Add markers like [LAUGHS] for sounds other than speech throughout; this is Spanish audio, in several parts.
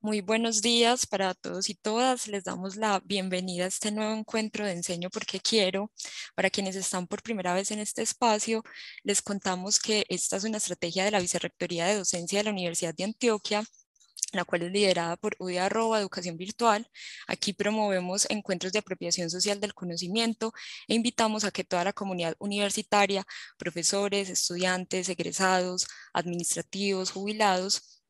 Muy buenos días para todos y todas. Les damos la bienvenida a este nuevo encuentro de Enseño porque quiero. Para quienes están por primera vez en este espacio, les contamos que esta es una estrategia de la Vicerrectoría de Docencia de la Universidad de Antioquia la cual es liderada por UDA Educación Virtual. Aquí promovemos encuentros de apropiación social del conocimiento e invitamos a que toda la comunidad universitaria, profesores, estudiantes, egresados, administrativos, jubilados,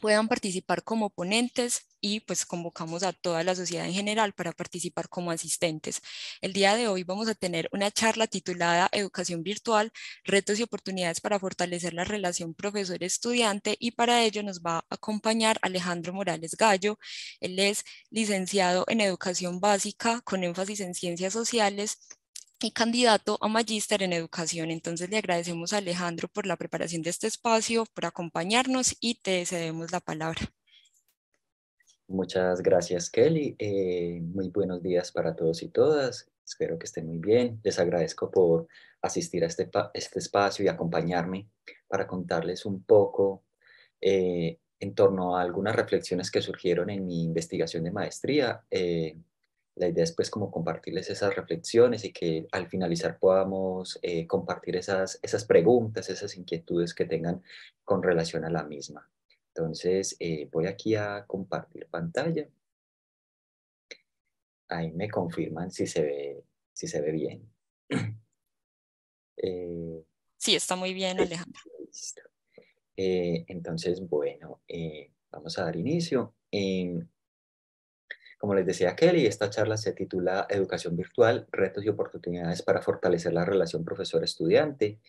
puedan participar como ponentes y pues convocamos a toda la sociedad en general para participar como asistentes. El día de hoy vamos a tener una charla titulada Educación Virtual, Retos y Oportunidades para fortalecer la relación profesor-estudiante y para ello nos va a acompañar Alejandro Morales Gallo. Él es licenciado en Educación Básica con énfasis en Ciencias Sociales, y candidato a magíster en educación. Entonces le agradecemos a Alejandro por la preparación de este espacio, por acompañarnos y te cedemos la palabra. Muchas gracias Kelly. Eh, muy buenos días para todos y todas. Espero que estén muy bien. Les agradezco por asistir a este, este espacio y acompañarme para contarles un poco eh, en torno a algunas reflexiones que surgieron en mi investigación de maestría eh, la idea es pues como compartirles esas reflexiones y que al finalizar podamos eh, compartir esas, esas preguntas, esas inquietudes que tengan con relación a la misma. Entonces eh, voy aquí a compartir pantalla. Ahí me confirman si se ve, si se ve bien. [CLEARS THROAT] Eh, sí, está muy bien, Alejandra. entonces, bueno, vamos a dar inicio. Como les decía Kelly, esta charla se titula Educación Virtual, Retos y Oportunidades para Fortalecer la Relación Profesor-Estudiante.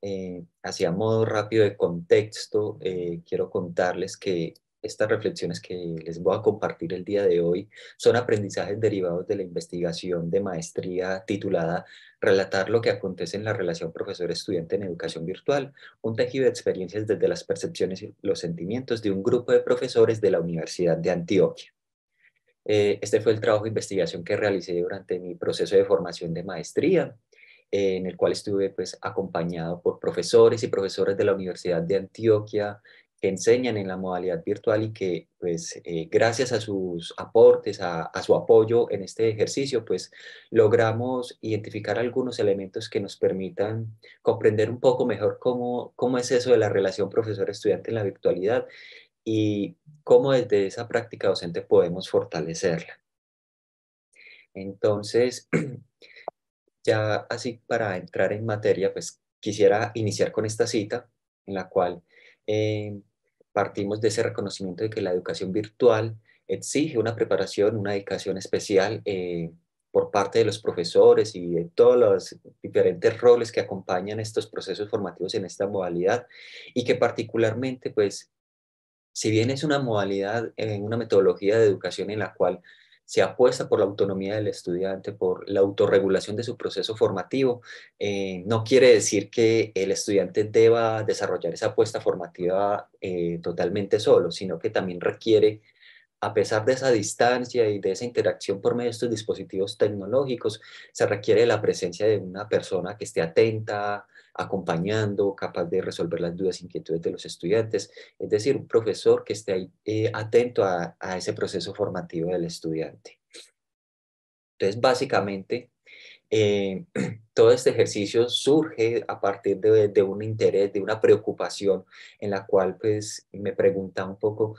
Eh, hacia modo rápido de contexto, eh, quiero contarles que estas reflexiones que les voy a compartir el día de hoy son aprendizajes derivados de la investigación de maestría titulada Relatar lo que acontece en la relación profesor-estudiante en educación virtual, un tejido de experiencias desde las percepciones y los sentimientos de un grupo de profesores de la Universidad de Antioquia. Eh, este fue el trabajo de investigación que realicé durante mi proceso de formación de maestría, eh, en el cual estuve pues, acompañado por profesores y profesoras de la Universidad de Antioquia que enseñan en la modalidad virtual y que pues eh, gracias a sus aportes, a, su apoyo en este ejercicio, pues logramos identificar algunos elementos que nos permitan comprender un poco mejor cómo, cómo es eso de la relación profesor-estudiante en la virtualidad y cómo desde esa práctica docente podemos fortalecerla. Entonces, [CLEARS THROAT] ya así para entrar en materia, pues quisiera iniciar con esta cita en la cual eh, partimos de ese reconocimiento de que la educación virtual exige una preparación, una dedicación especial eh, por parte de los profesores y de todos los diferentes roles que acompañan estos procesos formativos en esta modalidad y que particularmente pues si bien es una modalidad, en eh, una metodología de educación en la cual se apuesta por la autonomía del estudiante, por la autorregulación de su proceso formativo. Eh, no quiere decir que el estudiante deba desarrollar esa apuesta formativa eh, totalmente solo, sino que también requiere, a pesar de esa distancia y de esa interacción por medio de estos dispositivos tecnológicos, se requiere la presencia de una persona que esté atenta, acompañando, capaz de resolver las dudas, e inquietudes de los estudiantes, es decir, un profesor que esté eh, atento a, ese proceso formativo del estudiante. Entonces, básicamente, eh, [CLEARS THROAT] todo este ejercicio surge a partir de, un interés, de una preocupación en la cual pues me pregunta un poco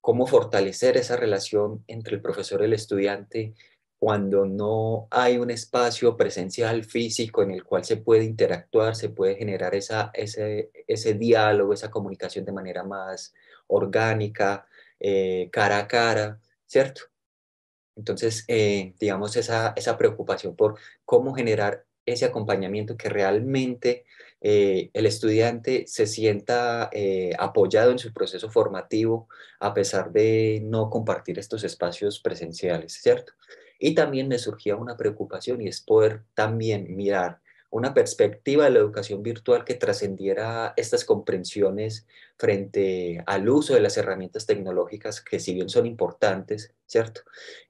cómo fortalecer esa relación entre el profesor y el estudiante cuando no hay un espacio presencial físico en el cual se puede interactuar, se puede generar esa, ese, ese diálogo, esa comunicación de manera más orgánica, eh, cara a cara, ¿cierto? Entonces, eh, digamos, esa, esa preocupación por cómo generar ese acompañamiento que realmente eh, el estudiante se sienta apoyado en su proceso formativo a pesar de no compartir estos espacios presenciales, ¿cierto? Y también me surgía una preocupación y es poder también mirar una perspectiva de la educación virtual que trascendiera estas comprensiones frente al uso de las herramientas tecnológicas, que si bien son importantes, ¿cierto?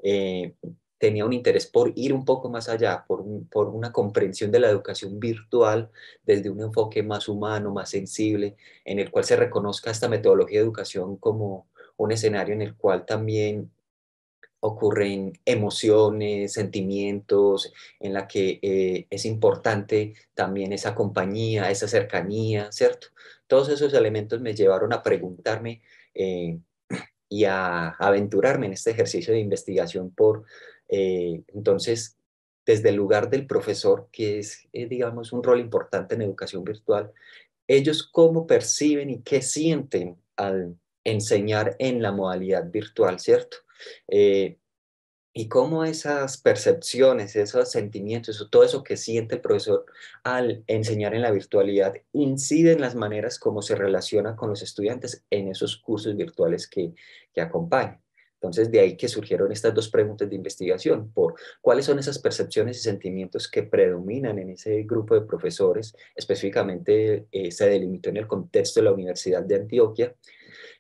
Eh, tenía un interés por ir un poco más allá, por, por, una comprensión de la educación virtual desde un enfoque más humano, más sensible, en el cual se reconozca esta metodología de educación como un escenario en el cual también ocurren emociones, sentimientos, en la que eh, es importante también esa compañía, esa cercanía, ¿cierto? Todos esos elementos me llevaron a preguntarme eh, [CLEARS THROAT] y a aventurarme en este ejercicio de investigación por, eh, entonces, desde el lugar del profesor, que es, digamos, un rol importante en educación virtual, ellos cómo perciben y qué sienten al enseñar en la modalidad virtual, ¿cierto? Eh, y cómo esas percepciones, esos sentimientos, todo eso que siente el profesor al enseñar en la virtualidad incide en las maneras como se relaciona con los estudiantes en esos cursos virtuales que, que acompañan. Entonces, de ahí que surgieron estas dos preguntas de investigación, por cuáles son esas percepciones y sentimientos que predominan en ese grupo de profesores, específicamente eh, se delimitó en el contexto de la Universidad de Antioquia,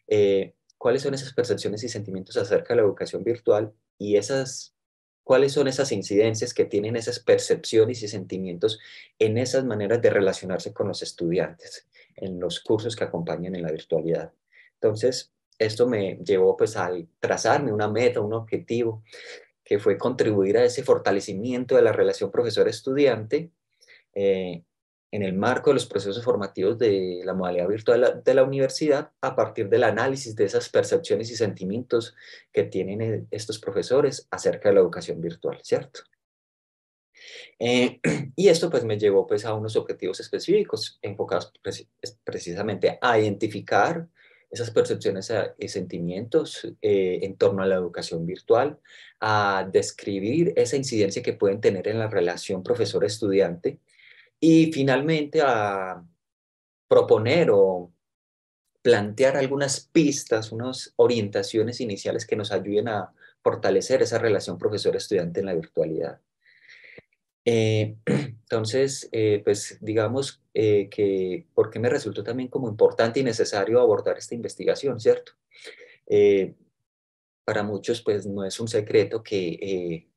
eh, cuáles son esas percepciones y sentimientos acerca de la educación virtual y esas cuáles son esas incidencias que tienen esas percepciones y sentimientos en esas maneras de relacionarse con los estudiantes en los cursos que acompañan en la virtualidad. Entonces, esto me llevó pues a trazarme una meta, un objetivo, que fue contribuir a ese fortalecimiento de la relación profesor-estudiante eh, en el marco de los procesos formativos de la modalidad virtual de la, universidad a partir del análisis de esas percepciones y sentimientos que tienen eh, estos profesores acerca de la educación virtual, ¿cierto? Eh, [CLEARS THROAT] y esto pues me llevó pues a unos objetivos específicos enfocados precisamente a identificar esas percepciones eh, y sentimientos en torno a la educación virtual, a describir esa incidencia que pueden tener en la relación profesor-estudiante y finalmente a proponer o plantear algunas pistas, unas orientaciones iniciales que nos ayuden a fortalecer esa relación profesor-estudiante en la virtualidad. Eh, [CLEARS THROAT] entonces, eh, pues digamos eh, que, porque me resultó también como importante y necesario abordar esta investigación, ¿cierto? para muchos, pues no es un secreto que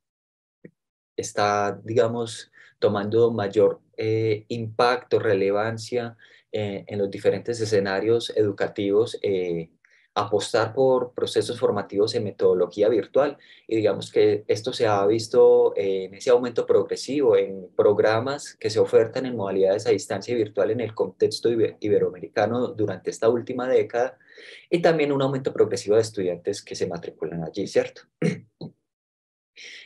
está, digamos, tomando mayor eh, impacto, relevancia eh, en los diferentes escenarios educativos, eh, apostar por procesos formativos en metodología virtual. Y digamos que esto se ha visto en ese aumento progresivo en programas que se ofertan en modalidades a distancia y virtual en el contexto iberoamericano durante esta última década y también un aumento progresivo de estudiantes que se matriculan allí, ¿cierto? [CLEARS THROAT]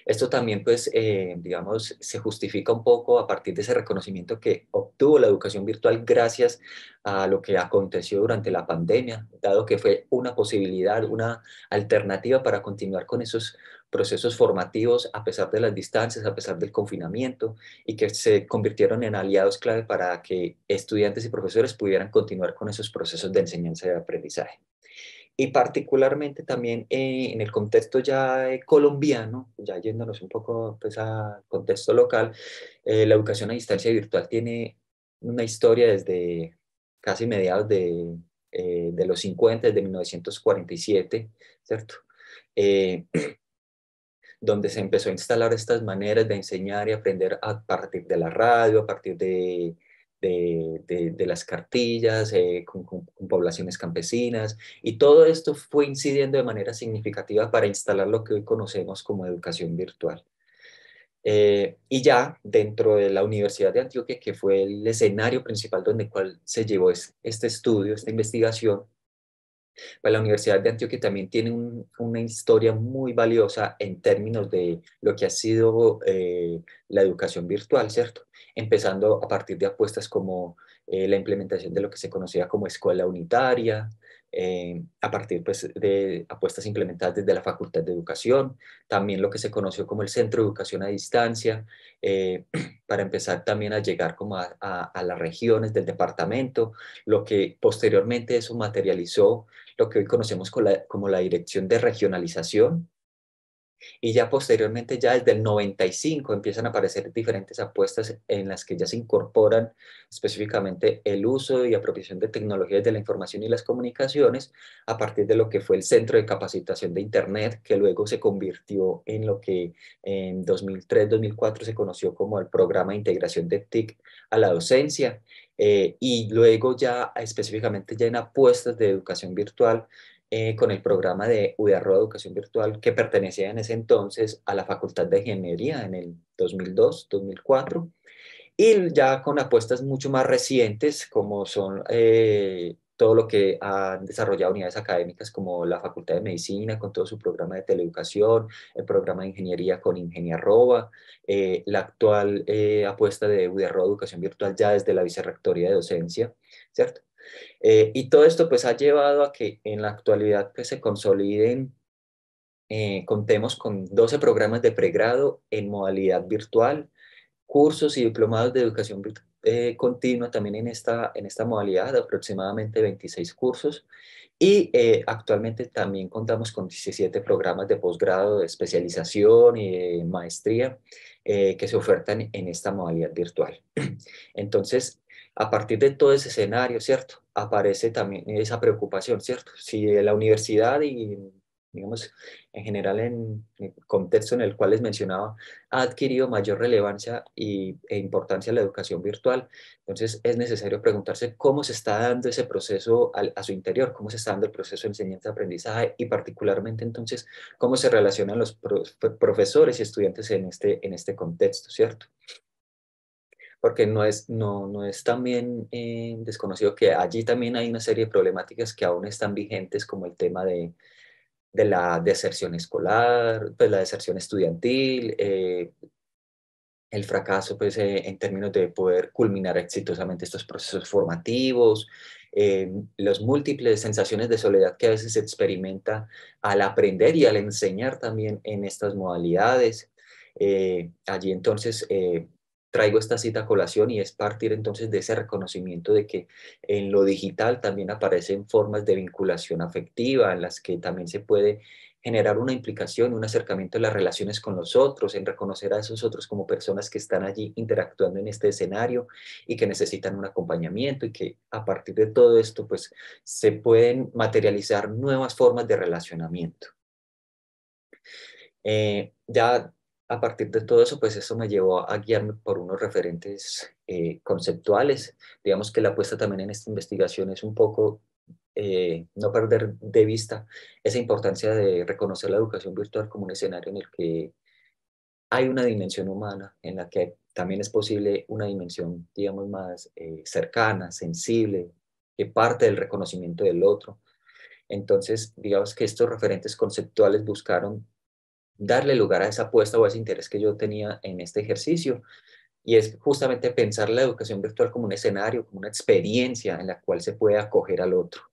Esto también, pues, eh, digamos, se justifica un poco a partir de ese reconocimiento que obtuvo la educación virtual gracias a lo que aconteció durante la pandemia, dado que fue una posibilidad, una alternativa para continuar con esos procesos formativos a pesar de las distancias, a pesar del confinamiento, y que se convirtieron en aliados clave para que estudiantes y profesores pudieran continuar con esos procesos de enseñanza y aprendizaje y particularmente también eh, en el contexto ya colombiano, ya yéndonos un poco pues, a contexto local, eh, la educación a distancia virtual tiene una historia desde casi mediados de, eh, de los 50, desde 1947, ¿cierto? [CLEARS THROAT] donde se empezó a instalar estas maneras de enseñar y aprender a partir de la radio, a partir de de, las cartillas, eh, con, poblaciones campesinas, y todo esto fue incidiendo de manera significativa para instalar lo que hoy conocemos como educación virtual. Eh, y ya dentro de la Universidad de Antioquia, que fue el escenario principal donde cual se llevó este estudio, esta investigación, pues la Universidad de Antioquia también tiene una historia muy valiosa en términos de lo que ha sido eh, la educación virtual, ¿cierto? Empezando a partir de apuestas como eh, la implementación de lo que se conocía como escuela unitaria, eh, a partir pues, de apuestas implementadas desde la Facultad de Educación, también lo que se conoció como el Centro de Educación a Distancia, [CLEARS THROAT] para empezar también a llegar como a, las regiones del departamento, lo que posteriormente eso materializó lo que hoy conocemos como la, Dirección de Regionalización. Y ya posteriormente, ya desde el 95, empiezan a aparecer diferentes apuestas en las que ya se incorporan específicamente el uso y apropiación de tecnologías de la información y las comunicaciones a partir de lo que fue el Centro de Capacitación de Internet, que luego se convirtió en lo que en 2003-2004 se conoció como el Programa de Integración de TIC a la Docencia eh, y luego ya específicamente ya en apuestas de educación virtual eh, con el programa de UDARRO Educación Virtual que pertenecía en ese entonces a la Facultad de Ingeniería en el 2002-2004 y ya con apuestas mucho más recientes como son eh, todo lo que han desarrollado unidades académicas como la Facultad de Medicina con todo su programa de teleeducación, el programa de ingeniería con Ingeniarroba, eh, la actual eh, apuesta de UDRO Educación Virtual ya desde la Vicerrectoría de Docencia, ¿cierto? Eh, y todo esto pues ha llevado a que en la actualidad pues se consoliden, eh, contemos con 12 programas de pregrado en modalidad virtual, cursos y diplomados de educación virtual, eh, continua también en esta, en esta modalidad, de aproximadamente 26 cursos. Y eh, actualmente también contamos con 17 programas de posgrado, de especialización y maestría eh, que se ofertan en esta modalidad virtual. [CLEARS THROAT] Entonces, a partir de todo ese escenario, ¿cierto? Aparece también esa preocupación, ¿cierto? Si la universidad y digamos, en general en el contexto en el cual les mencionaba, ha adquirido mayor relevancia y, e importancia la educación virtual. Entonces es necesario preguntarse cómo se está dando ese proceso al, a su interior, cómo se está dando el proceso de enseñanza-aprendizaje y particularmente entonces cómo se relacionan los profesores y estudiantes en este, en este contexto, ¿cierto? porque no es, no, no es también eh, desconocido que allí también hay una serie de problemáticas que aún están vigentes, como el tema de, de la deserción escolar, pues la deserción estudiantil, eh, el fracaso pues, eh, en términos de poder culminar exitosamente estos procesos formativos, eh, em, las múltiples sensaciones de soledad que a veces se experimenta al aprender y al enseñar también en estas modalidades. Eh, allí entonces traigo esta cita a colación y es partir entonces de ese reconocimiento de que en lo digital también aparecen formas de vinculación afectiva en las que también se puede generar una implicación, un acercamiento de las relaciones con los otros, en reconocer a esos otros como personas que están allí interactuando en este escenario y que necesitan un acompañamiento y que a partir de todo esto pues se pueden materializar nuevas formas de relacionamiento. Eh, ya a partir de todo eso, pues eso me llevó a guiarme por unos referentes eh, conceptuales. Digamos que la apuesta también en esta investigación es un poco eh, no perder de vista esa importancia de reconocer la educación virtual como un escenario en el que hay una dimensión humana, en la que también es posible una dimensión, digamos, más eh, cercana, sensible, que parte del reconocimiento del otro. Entonces, digamos que estos referentes conceptuales buscaron darle lugar a esa apuesta o a ese interés que yo tenía en este ejercicio. Y es justamente pensar la educación virtual como un escenario, como una experiencia en la cual se puede acoger al otro.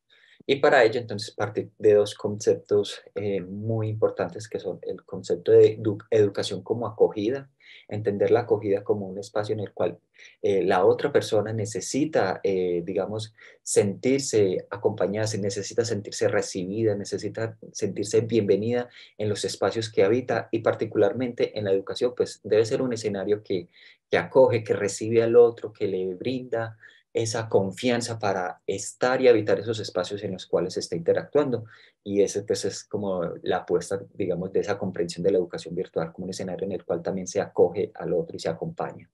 Y para ello, entonces, parte de dos conceptos eh, muy importantes que son el concepto de educación como acogida entender la acogida como un espacio en el cual eh, la otra persona necesita, eh, digamos, sentirse acompañada, necesita sentirse recibida, necesita sentirse bienvenida en los espacios que habita y particularmente en la educación, pues debe ser un escenario que acoge, que recibe al otro, que le brinda esa confianza para estar y habitar esos espacios en los cuales se está interactuando. Y ese pues es como la apuesta, digamos, de esa comprensión de la educación virtual como un escenario en el cual también se acoge al otro y se acompaña.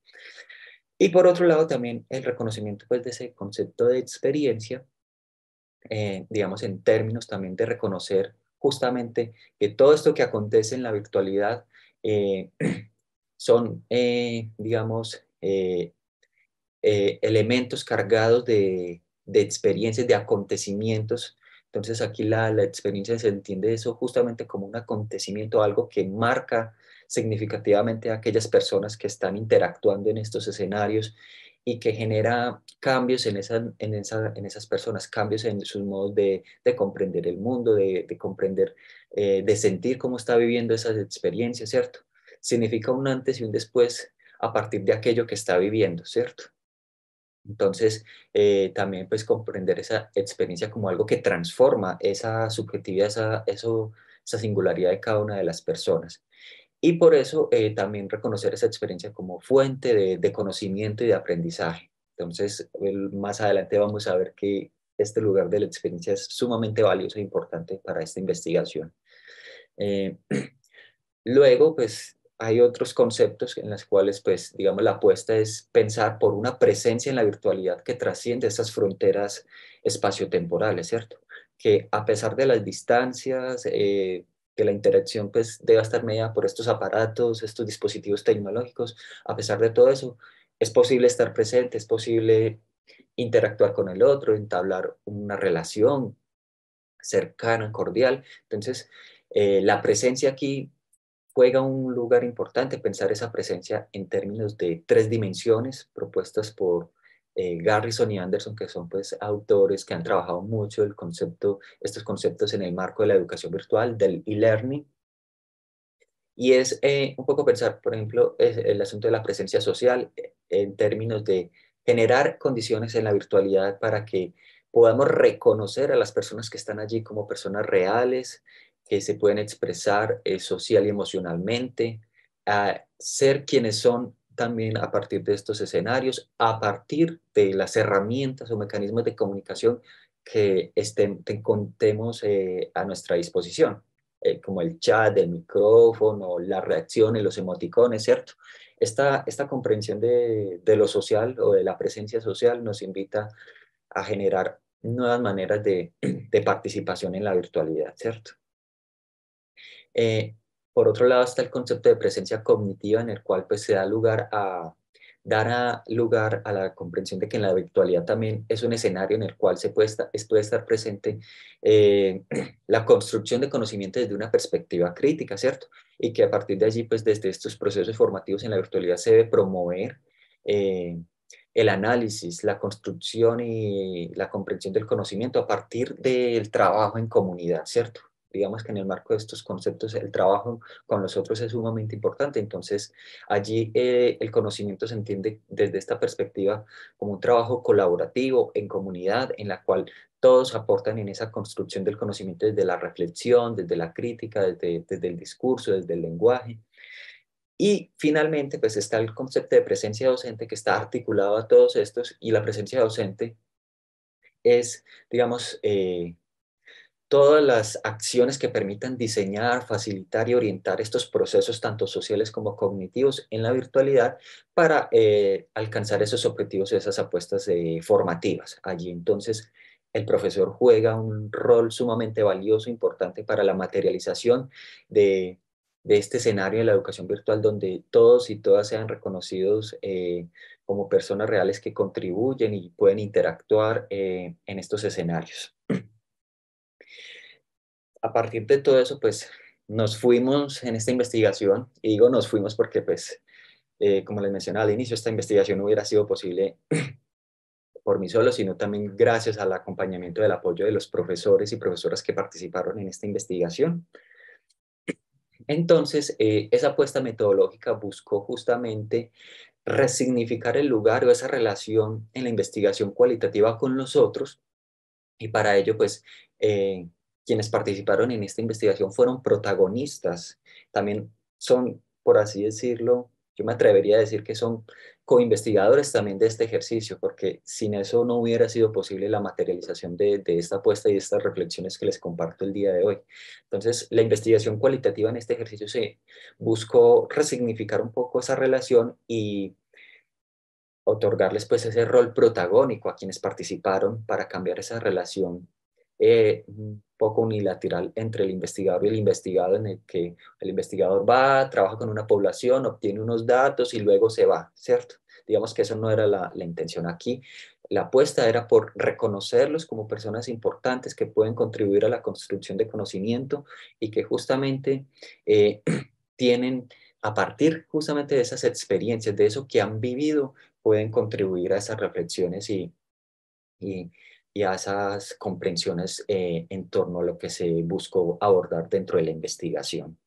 Y por otro lado también el reconocimiento pues de ese concepto de experiencia, eh, digamos, en términos también de reconocer justamente que todo esto que acontece en la virtualidad eh, [CLEARS THROAT] son, eh, digamos, eh, eh, elementos cargados de, experiencias, de acontecimientos. Entonces aquí la, experiencia se entiende eso justamente como un acontecimiento, algo que marca significativamente a aquellas personas que están interactuando en estos escenarios y que genera cambios en, en, esas personas, cambios en sus modos de, comprender el mundo, de, comprender, eh, de sentir cómo está viviendo esas experiencias, ¿cierto? Significa un antes y un después a partir de aquello que está viviendo, ¿cierto? Entonces, eh, también pues comprender esa experiencia como algo que transforma esa subjetividad, esa, singularidad de cada una de las personas. Y por eso eh, también reconocer esa experiencia como fuente de, conocimiento y de aprendizaje. Entonces, más adelante vamos a ver que este lugar de la experiencia es sumamente valioso e importante para esta investigación. Eh, [CLEARS THROAT] luego, pues hay otros conceptos en los cuales, pues, digamos, la apuesta es pensar por una presencia en la virtualidad que trasciende esas fronteras espaciotemporales, ¿cierto? Que a pesar de las distancias, eh, que la interacción pues deba estar mediada por estos aparatos, estos dispositivos tecnológicos, a pesar de todo eso, es posible estar presente, es posible interactuar con el otro, entablar una relación cercana, cordial. Entonces, eh, la presencia aquí juega un lugar importante pensar esa presencia en términos de tres dimensiones propuestas por eh, Garrison y Anderson, que son pues autores que han trabajado mucho el concepto, estos conceptos en el marco de la educación virtual, del e-learning. Y es eh, un poco pensar, por ejemplo, el asunto de la presencia social eh, en términos de generar condiciones en la virtualidad para que podamos reconocer a las personas que están allí como personas reales, que se pueden expresar eh, social y emocionalmente, a ser quienes son también a partir de estos escenarios, a partir de las herramientas o mecanismos de comunicación que estén, te contemos eh, a nuestra disposición, eh, como el chat, el micrófono, las reacciones, los emoticones, ¿cierto? Esta, esta comprensión de, lo social o de la presencia social nos invita a generar nuevas maneras de, de participación en la virtualidad, ¿cierto? Eh, por otro lado está el concepto de presencia cognitiva en el cual pues se da lugar a dar a lugar a la comprensión de que en la virtualidad también es un escenario en el cual se puede estar, presente eh, [CLEARS THROAT] la construcción de conocimiento desde una perspectiva crítica, ¿cierto? Y que a partir de allí, pues desde estos procesos formativos en la virtualidad se debe promover eh, el análisis, la construcción y la comprensión del conocimiento a partir del trabajo en comunidad, ¿cierto? digamos que en el marco de estos conceptos el trabajo con los otros es sumamente importante, entonces allí eh, el conocimiento se entiende desde esta perspectiva como un trabajo colaborativo en comunidad en la cual todos aportan en esa construcción del conocimiento desde la reflexión, desde la crítica, desde, desde el discurso, desde el lenguaje. Y finalmente, pues está el concepto de presencia docente que está articulado a todos estos y la presencia docente es, digamos, eh, todas las acciones que permitan diseñar, facilitar y orientar estos procesos, tanto sociales como cognitivos, en la virtualidad para eh, alcanzar esos objetivos, y esas apuestas eh, formativas. Allí entonces el profesor juega un rol sumamente valioso, importante para la materialización de, este escenario de la educación virtual donde todos y todas sean reconocidos eh, como personas reales que contribuyen y pueden interactuar en estos escenarios. [CLEARS THROAT] a partir de todo eso, pues nos fuimos en esta investigación, y digo nos fuimos porque, pues, eh, como les mencionaba al inicio, esta investigación no hubiera sido posible [CLEARS THROAT] por mí solo, sino también gracias al acompañamiento del apoyo de los profesores y profesoras que participaron en esta investigación. Entonces, eh, esa apuesta metodológica buscó justamente resignificar el lugar o esa relación en la investigación cualitativa con los otros y para ello, pues, eh, quienes participaron en esta investigación fueron protagonistas, también son, por así decirlo, yo me atrevería a decir que son co-investigadores también de este ejercicio, porque sin eso no hubiera sido posible la materialización de, esta apuesta y de estas reflexiones que les comparto el día de hoy. Entonces, la investigación cualitativa en este ejercicio se buscó resignificar un poco esa relación y otorgarles pues ese rol protagónico a quienes participaron para cambiar esa relación eh, un poco unilateral entre el investigador y el investigado, en el que el investigador va, trabaja con una población, obtiene unos datos y luego se va, ¿cierto? Digamos que eso no era la, intención aquí. La apuesta era por reconocerlos como personas importantes que pueden contribuir a la construcción de conocimiento y que justamente eh, [CLEARS THROAT] tienen, a partir justamente de esas experiencias, de eso que han vivido, pueden contribuir a esas reflexiones y, y a esas comprensiones eh, en torno a lo que se buscó abordar dentro de la investigación.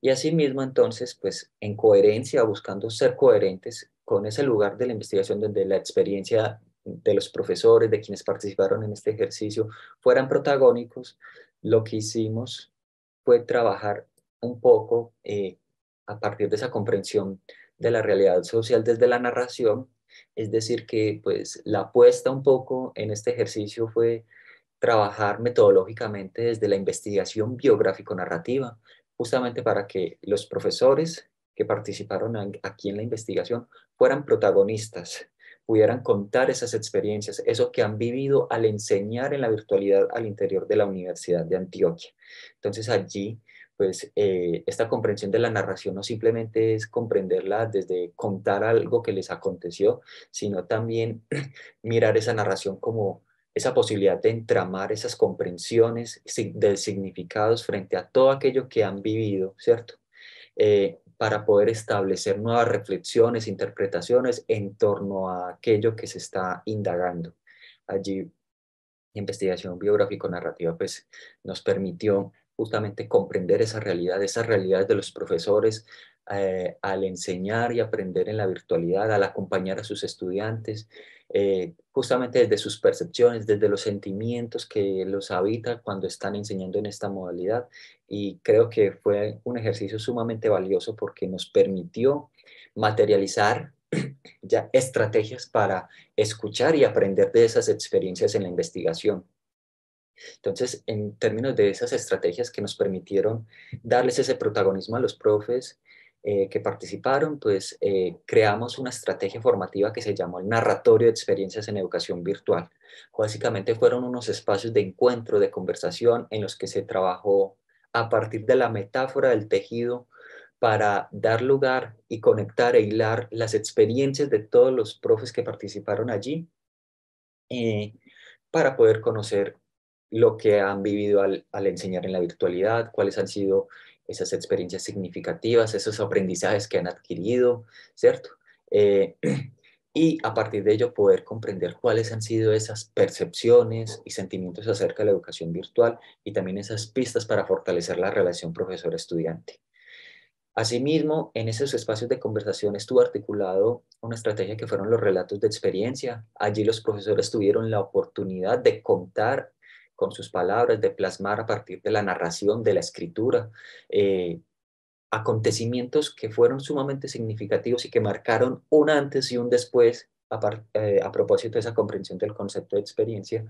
Y asimismo, entonces, pues en coherencia, buscando ser coherentes con ese lugar de la investigación donde la experiencia de los profesores, de quienes participaron en este ejercicio, fueran protagónicos, lo que hicimos fue trabajar un poco eh, a partir de esa comprensión de la realidad social desde la narración es decir, que pues la apuesta un poco en este ejercicio fue trabajar metodológicamente desde la investigación biográfico-narrativa, justamente para que los profesores que participaron aquí en la investigación fueran protagonistas, pudieran contar esas experiencias, eso que han vivido al enseñar en la virtualidad al interior de la Universidad de Antioquia. Entonces allí pues eh, esta comprensión de la narración no simplemente es comprenderla desde contar algo que les aconteció, sino también [CLEARS THROAT] mirar esa narración como esa posibilidad de entramar esas comprensiones de significados frente a todo aquello que han vivido, ¿cierto? Eh, para poder establecer nuevas reflexiones, interpretaciones en torno a aquello que se está indagando. Allí, investigación biográfico-narrativa, pues nos permitió justamente comprender esa realidad, esas realidades de los profesores eh, al enseñar y aprender en la virtualidad, al acompañar a sus estudiantes, eh, justamente desde sus percepciones, desde los sentimientos que los habita cuando están enseñando en esta modalidad. Y creo que fue un ejercicio sumamente valioso porque nos permitió materializar [CLEARS THROAT] ya estrategias para escuchar y aprender de esas experiencias en la investigación. Entonces, en términos de esas estrategias que nos permitieron darles ese protagonismo a los profes eh, que participaron, pues eh, creamos una estrategia formativa que se llamó el Narratorio de Experiencias en Educación Virtual. Básicamente fueron unos espacios de encuentro, de conversación, en los que se trabajó a partir de la metáfora del tejido para dar lugar y conectar e hilar las experiencias de todos los profes que participaron allí eh, para poder conocer lo que han vivido al, enseñar en la virtualidad, cuáles han sido esas experiencias significativas, esos aprendizajes que han adquirido, ¿cierto? Eh, [CLEARS THROAT] y a partir de ello poder comprender cuáles han sido esas percepciones y sentimientos acerca de la educación virtual y también esas pistas para fortalecer la relación profesor-estudiante. Asimismo, en esos espacios de conversación estuvo articulado una estrategia que fueron los relatos de experiencia. Allí los profesores tuvieron la oportunidad de contar con sus palabras, de plasmar a partir de la narración, de la escritura, eh, acontecimientos que fueron sumamente significativos y que marcaron un antes y un después a, eh, propósito de esa comprensión del concepto de experiencia,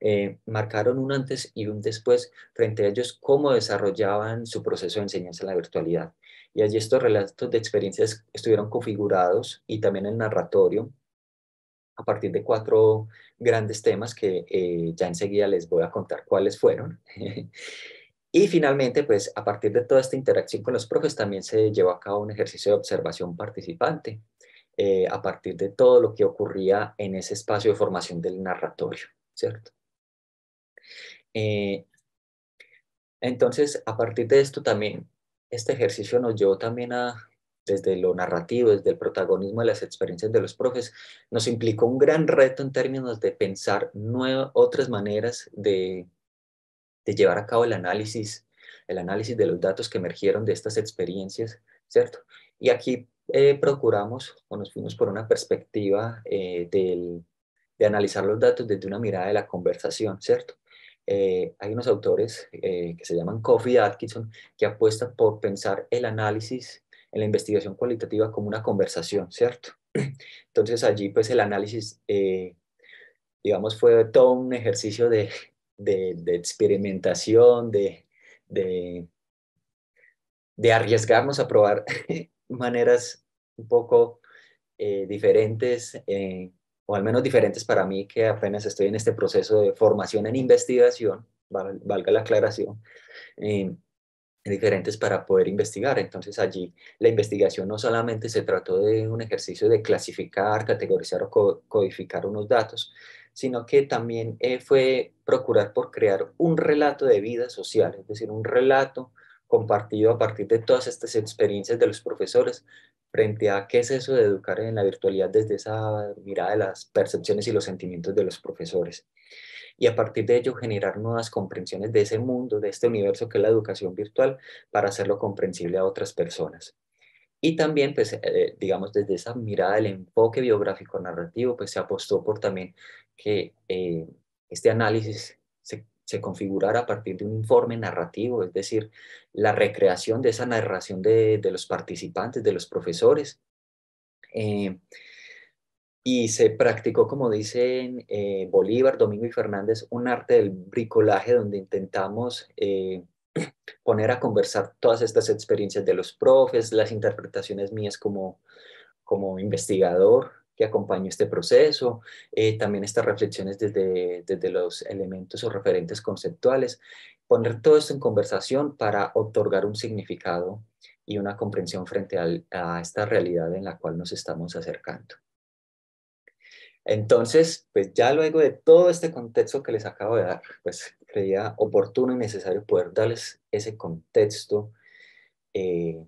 eh, marcaron un antes y un después frente a ellos cómo desarrollaban su proceso de enseñanza en la virtualidad. Y allí estos relatos de experiencias estuvieron configurados y también el narratorio a partir de cuatro grandes temas que eh, ya enseguida les voy a contar cuáles fueron. [LAUGHS] y finalmente, pues a partir de toda esta interacción con los profes también se llevó a cabo un ejercicio de observación participante eh, a partir de todo lo que ocurría en ese espacio de formación del narratorio, ¿cierto? Eh, entonces, a partir de esto también, este ejercicio nos llevó también a desde lo narrativo, desde el protagonismo de las experiencias de los profes, nos implicó un gran reto en términos de pensar nuevas, otras maneras de, llevar a cabo el análisis, el análisis de los datos que emergieron de estas experiencias, ¿cierto? Y aquí eh, procuramos o nos fuimos por una perspectiva eh, del, de analizar los datos desde una mirada de la conversación, ¿cierto? Eh, hay unos autores que se llaman Coffey y Atkinson que apuesta por pensar el análisis en la investigación cualitativa como una conversación, ¿cierto? [CLEARS THROAT] Entonces allí pues el análisis, eh, digamos, fue todo un ejercicio de, de, experimentación, de, de, arriesgarnos a probar [LAUGHS] maneras un poco eh, diferentes, eh, o al menos diferentes para mí, que apenas estoy en este proceso de formación en investigación, valga la aclaración diferentes para poder investigar. Entonces allí la investigación no solamente se trató de un ejercicio de clasificar, categorizar o codificar unos datos, sino que también eh, fue procurar por crear un relato de vida social, es decir, un relato compartido a partir de todas estas experiencias de los profesores frente a qué es eso de educar en la virtualidad desde esa mirada de las percepciones y los sentimientos de los profesores y a partir de ello generar nuevas comprensiones de ese mundo, de este universo que es la educación virtual, para hacerlo comprensible a otras personas. Y también, pues, eh, digamos, desde esa mirada del enfoque biográfico narrativo, pues se apostó por también que eh, este análisis se, se, configurara a partir de un informe narrativo, es decir, la recreación de esa narración de, los participantes, de los profesores. Eh, y se practicó, como dicen eh, Bolívar, Domingo y Fernández, un arte del bricolaje donde intentamos eh, [CLEARS THROAT] poner a conversar todas estas experiencias de los profes, las interpretaciones mías como, como investigador que acompaño este proceso, eh, también estas reflexiones desde, desde los elementos o referentes conceptuales, poner todo esto en conversación para otorgar un significado y una comprensión frente a esta realidad en la cual nos estamos acercando. Entonces, pues ya luego de todo este contexto que les acabo de dar, pues creía oportuno y necesario poder darles ese contexto eh,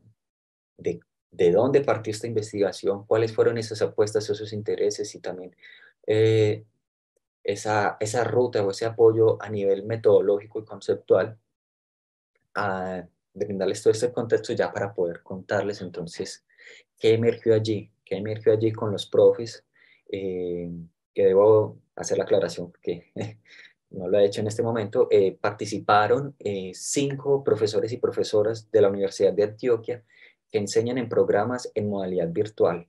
de, dónde partió esta investigación, cuáles fueron esas apuestas, o esos intereses y también eh, esa, esa ruta o ese apoyo a nivel metodológico y conceptual a ah, brindarles todo este contexto ya para poder contarles entonces qué emergió allí, qué emergió allí con los profes eh, que debo hacer la aclaración que [LAUGHS] no lo he hecho en este momento, eh, participaron eh, cinco profesores y profesoras de la Universidad de Antioquia que enseñan en programas en modalidad virtual.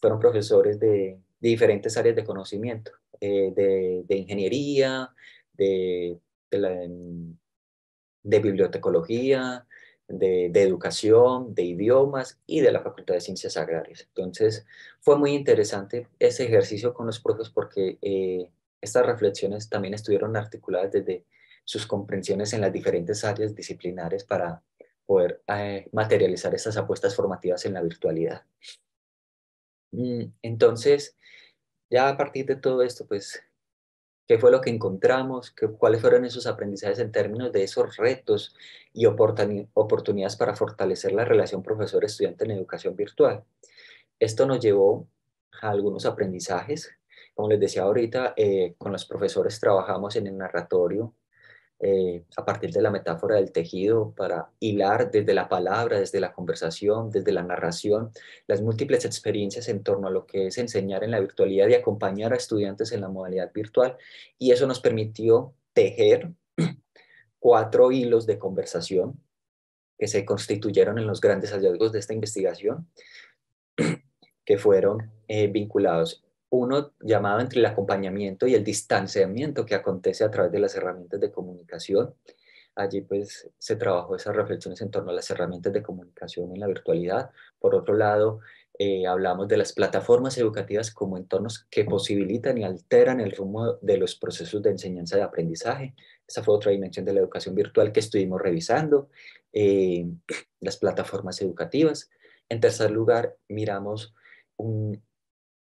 Fueron profesores de, diferentes áreas de conocimiento, de, ingeniería, de bibliotecología, de, educación, de idiomas y de la Facultad de Ciencias Agrarias. Entonces, fue muy interesante ese ejercicio con los profes porque eh, estas reflexiones también estuvieron articuladas desde sus comprensiones en las diferentes áreas disciplinares para poder eh, materializar estas apuestas formativas en la virtualidad. Mm, entonces, ya a partir de todo esto, pues qué fue lo que encontramos, ¿Qué, cuáles fueron esos aprendizajes en términos de esos retos y oportunidades para fortalecer la relación profesor-estudiante en educación virtual. Esto nos llevó a algunos aprendizajes. Como les decía ahorita, eh, con los profesores trabajamos en el narratorio eh, a partir de la metáfora del tejido para hilar desde la palabra, desde la conversación, desde la narración, las múltiples experiencias en torno a lo que es enseñar en la virtualidad y acompañar a estudiantes en la modalidad virtual. Y eso nos permitió tejer [CLEARS THROAT] cuatro hilos de conversación que se constituyeron en los grandes hallazgos de esta investigación, [CLEARS THROAT] que fueron eh, vinculados uno llamado entre el acompañamiento y el distanciamiento que acontece a través de las herramientas de comunicación. Allí pues se trabajó esas reflexiones en torno a las herramientas de comunicación en la virtualidad. Por otro lado, eh, hablamos de las plataformas educativas como entornos que posibilitan y alteran el rumbo de los procesos de enseñanza y aprendizaje. Esa fue otra dimensión de la educación virtual que estuvimos revisando. Eh, las plataformas educativas. En tercer lugar, miramos un,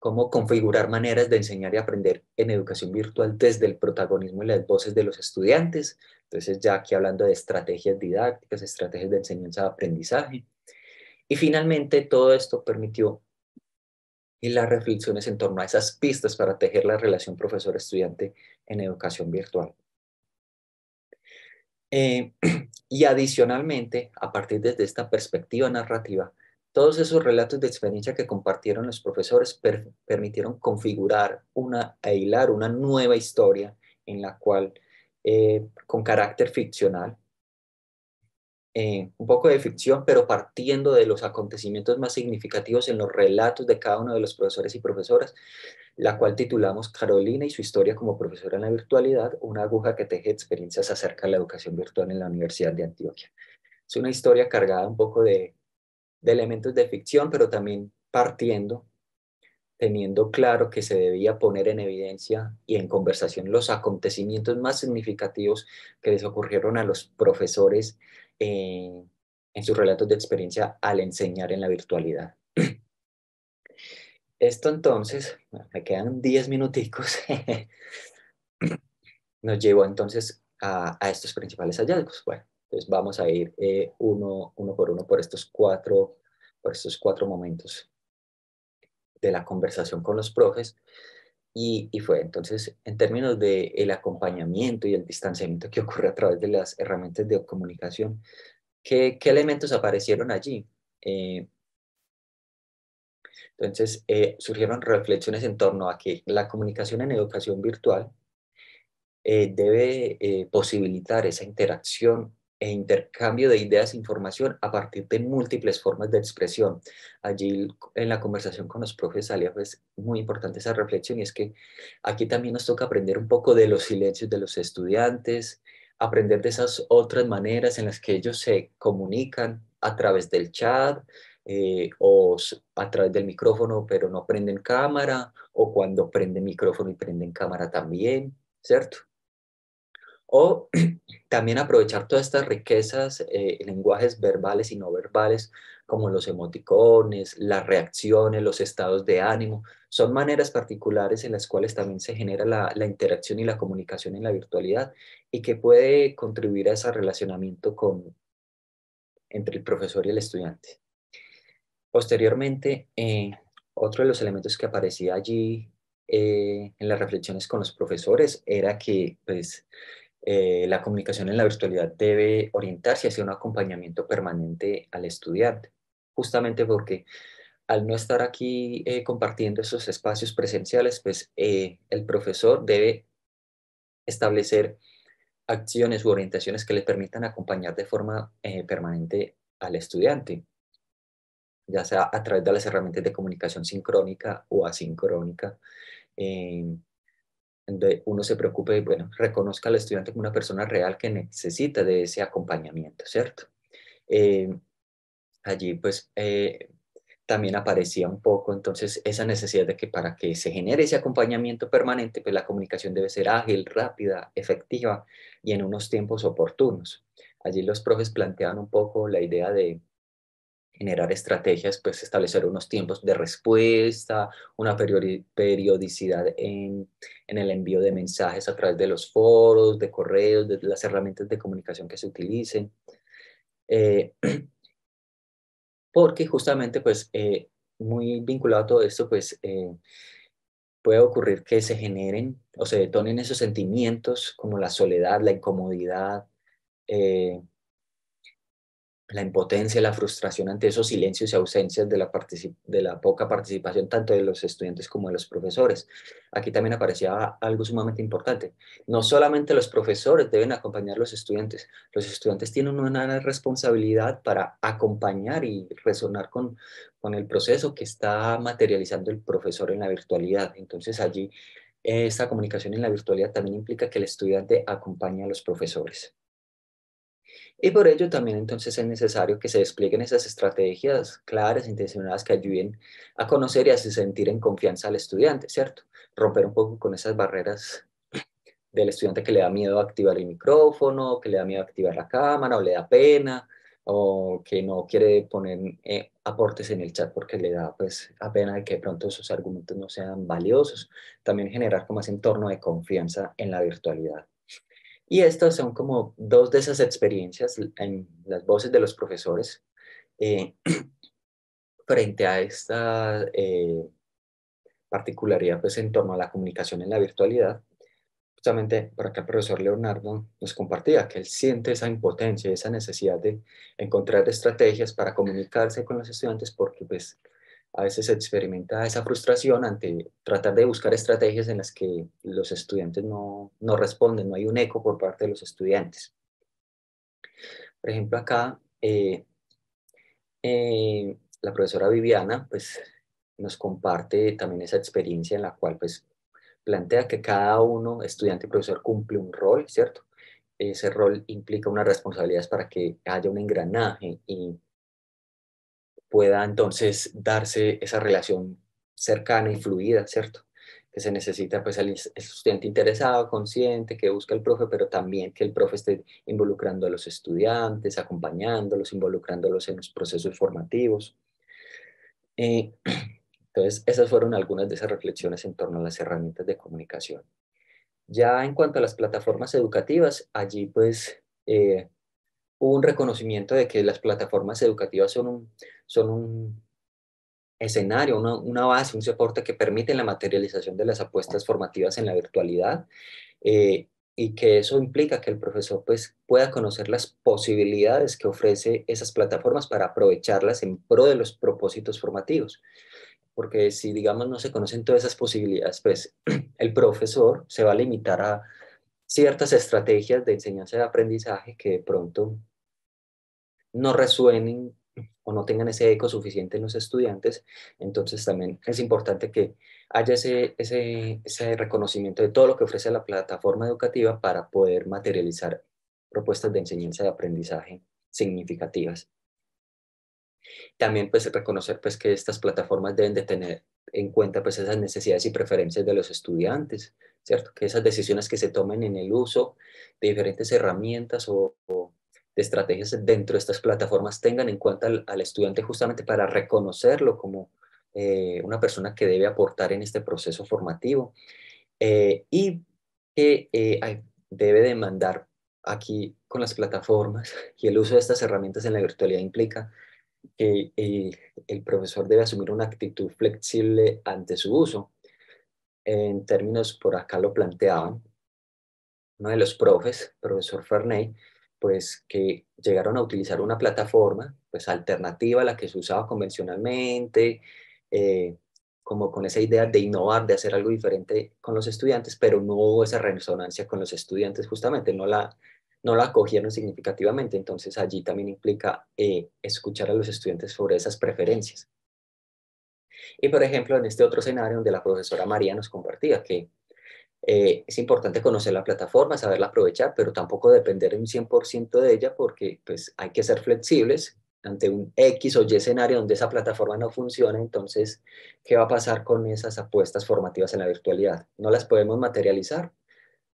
cómo configurar maneras de enseñar y aprender en educación virtual desde el protagonismo y las voces de los estudiantes. Entonces ya aquí hablando de estrategias didácticas, estrategias de enseñanza de aprendizaje. Y finalmente todo esto permitió y las reflexiones en torno a esas pistas para tejer la relación profesor-estudiante en educación virtual. Eh, [CLEARS THROAT] y adicionalmente, a partir de esta perspectiva narrativa, todos esos relatos de experiencia que compartieron los profesores permitieron configurar una, hilar una nueva historia en la cual, eh, con carácter ficcional, eh, un poco de ficción, pero partiendo de los acontecimientos más significativos en los relatos de cada uno de los profesores y profesoras, la cual titulamos Carolina y su historia como profesora en la virtualidad, una aguja que teje experiencias acerca de la educación virtual en la Universidad de Antioquia. Es una historia cargada un poco de de elementos de ficción, pero también partiendo, teniendo claro que se debía poner en evidencia y en conversación los acontecimientos más significativos que les ocurrieron a los profesores eh, en sus relatos de experiencia al enseñar en la virtualidad. [CLEARS THROAT] Esto entonces, me quedan 10 minuticos, [LAUGHS] nos llevó entonces a, a estos principales hallazgos. Bueno, entonces vamos a ir eh, uno, por uno por estos, cuatro, por estos cuatro momentos de la conversación con los profes. Y, fue entonces, en términos del el acompañamiento y el distanciamiento que ocurre a través de las herramientas de comunicación, ¿qué, qué elementos aparecieron allí? Eh, entonces, eh, surgieron reflexiones en torno a que la comunicación en educación virtual debe posibilitar esa interacción e intercambio de ideas e información a partir de múltiples formas de expresión. Allí en la conversación con los profes salía pues muy importante esa reflexión y es que aquí también nos toca aprender un poco de los silencios de los estudiantes, aprender de esas otras maneras en las que ellos se comunican a través del chat, eh, o a través del micrófono, pero no prenden cámara, o cuando prenden micrófono y prenden cámara también, ¿cierto? O [CLEARS THROAT] también aprovechar todas estas riquezas, eh, lenguajes verbales y no verbales, como los emoticones, las reacciones, los estados de ánimo. Son maneras particulares en las cuales también se genera la, la interacción y la comunicación en la virtualidad y que puede contribuir a ese relacionamiento con, entre el profesor y el estudiante. Posteriormente, eh, otro de los elementos que aparecía allí eh, en las reflexiones con los profesores era que pues, eh, la comunicación en la virtualidad debe orientarse hacia un acompañamiento permanente al estudiante, justamente porque al no estar aquí eh, compartiendo esos espacios presenciales, pues eh, el profesor debe establecer acciones u orientaciones que le permitan acompañar de forma permanente al estudiante, ya sea a través de las herramientas de comunicación sincrónica o asincrónica donde uno se preocupe y, bueno, reconozca al estudiante como una persona real que necesita de ese acompañamiento, ¿cierto? Eh, allí, pues, eh, también aparecía un poco, entonces, esa necesidad de que para que se genere ese acompañamiento permanente, pues la comunicación debe ser ágil, rápida, efectiva y en unos tiempos oportunos. Allí los profes planteaban un poco la idea de generar estrategias, pues establecer unos tiempos de respuesta, una periodicidad en, el envío de mensajes a través de los foros, de correos, de las herramientas de comunicación que se utilicen. Eh, [CLEARS THROAT] porque justamente, pues, eh, muy vinculado a todo esto, pues, eh, puede ocurrir que se generen o se detonen esos sentimientos como la soledad, la incomodidad, eh, la impotencia, la frustración ante esos silencios y ausencias de la, poca participación tanto de los estudiantes como de los profesores. Aquí también aparecía algo sumamente importante. No solamente los profesores deben acompañar a los estudiantes, los estudiantes tienen una responsabilidad para acompañar y resonar con, el proceso que está materializando el profesor en la virtualidad. Entonces allí esta comunicación en la virtualidad también implica que el estudiante acompañe a los profesores. Y por ello también entonces es necesario que se desplieguen esas estrategias claras, intencionadas, que ayuden a conocer y a sentir en confianza al estudiante, ¿cierto? Romper un poco con esas barreras del estudiante que le da miedo activar el micrófono, que le da miedo activar la cámara, o le da pena, o que no quiere poner eh, aportes en el chat porque le da pues a pena de que pronto sus argumentos no sean valiosos. También generar como ese entorno de confianza en la virtualidad. Y estas son como dos de esas experiencias en las voces de los profesores eh, [CLEARS THROAT] frente a esta eh, particularidad pues, en torno a la comunicación en la virtualidad. Justamente para que el profesor Leonardo nos compartía que él siente esa impotencia, esa necesidad de encontrar estrategias para comunicarse con los estudiantes porque pues a veces se experimenta esa frustración ante tratar de buscar estrategias en las que los estudiantes no, responden, no hay un eco por parte de los estudiantes. Por ejemplo, acá eh, eh, la profesora Viviana pues, nos comparte también esa experiencia en la cual pues, plantea que cada uno, estudiante y profesor, cumple un rol, ¿cierto? Ese rol implica unas responsabilidades para que haya un engranaje y pueda entonces darse esa relación cercana y fluida, ¿cierto? Que se necesita pues el, estudiante interesado, consciente, que busca el profe, pero también que el profe esté involucrando a los estudiantes, acompañándolos, involucrándolos en los procesos formativos. Eh, [CLEARS THROAT] entonces, esas fueron algunas de esas reflexiones en torno a las herramientas de comunicación. Ya en cuanto a las plataformas educativas, allí pues eh, hubo un reconocimiento de que las plataformas educativas son un, son un escenario, una, base, un soporte que permite la materialización de las apuestas formativas en la virtualidad eh, y que eso implica que el profesor pues, pueda conocer las posibilidades que ofrece esas plataformas para aprovecharlas en pro de los propósitos formativos. Porque si, digamos, no se conocen todas esas posibilidades, pues [CLEARS THROAT] el profesor se va a limitar a ciertas estrategias de enseñanza y de aprendizaje que de pronto no resuenen o no tengan ese eco suficiente en los estudiantes, entonces también es importante que haya ese, reconocimiento de todo lo que ofrece la plataforma educativa para poder materializar propuestas de enseñanza y aprendizaje significativas. También pues reconocer pues que estas plataformas deben de tener en cuenta pues esas necesidades y preferencias de los estudiantes, ¿cierto? Que esas decisiones que se tomen en el uso de diferentes herramientas o de estrategias dentro de estas plataformas tengan en cuenta al, estudiante justamente para reconocerlo como eh, una persona que debe aportar en este proceso formativo eh, y que eh, debe demandar aquí con las plataformas [LAUGHS] y el uso de estas herramientas en la virtualidad implica que el profesor debe asumir una actitud flexible ante su uso. En términos, por acá lo planteaban, uno de los profes, profesor Ferney, pues que llegaron a utilizar una plataforma pues alternativa a la que se usaba convencionalmente, eh, como con esa idea de innovar, de hacer algo diferente con los estudiantes, pero no hubo esa resonancia con los estudiantes justamente, no la, no acogieron significativamente, entonces allí también implica eh, escuchar a los estudiantes sobre esas preferencias. Y por ejemplo, en este otro escenario donde la profesora María nos compartía que eh, es importante conocer la plataforma, saberla aprovechar, pero tampoco depender un 100% de ella porque pues, hay que ser flexibles ante un X o Y escenario donde esa plataforma no funciona, entonces, ¿qué va a pasar con esas apuestas formativas en la virtualidad? No las podemos materializar,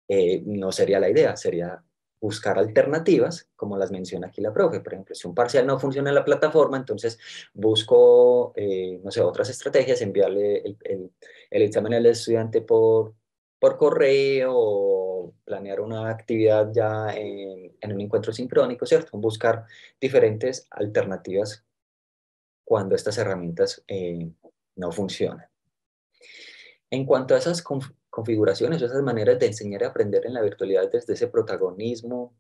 eh, no sería la idea, sería buscar alternativas, como las menciona aquí la profe. Por ejemplo, si un parcial no funciona en la plataforma, entonces busco, eh, no sé, otras estrategias, enviarle el examen al estudiante por, por correo o planear una actividad ya en, un encuentro sincrónico, ¿cierto? Buscar diferentes alternativas cuando estas herramientas eh, no funcionan. En cuanto a esas configuraciones, esas maneras de enseñar y aprender en la virtualidad desde ese protagonismo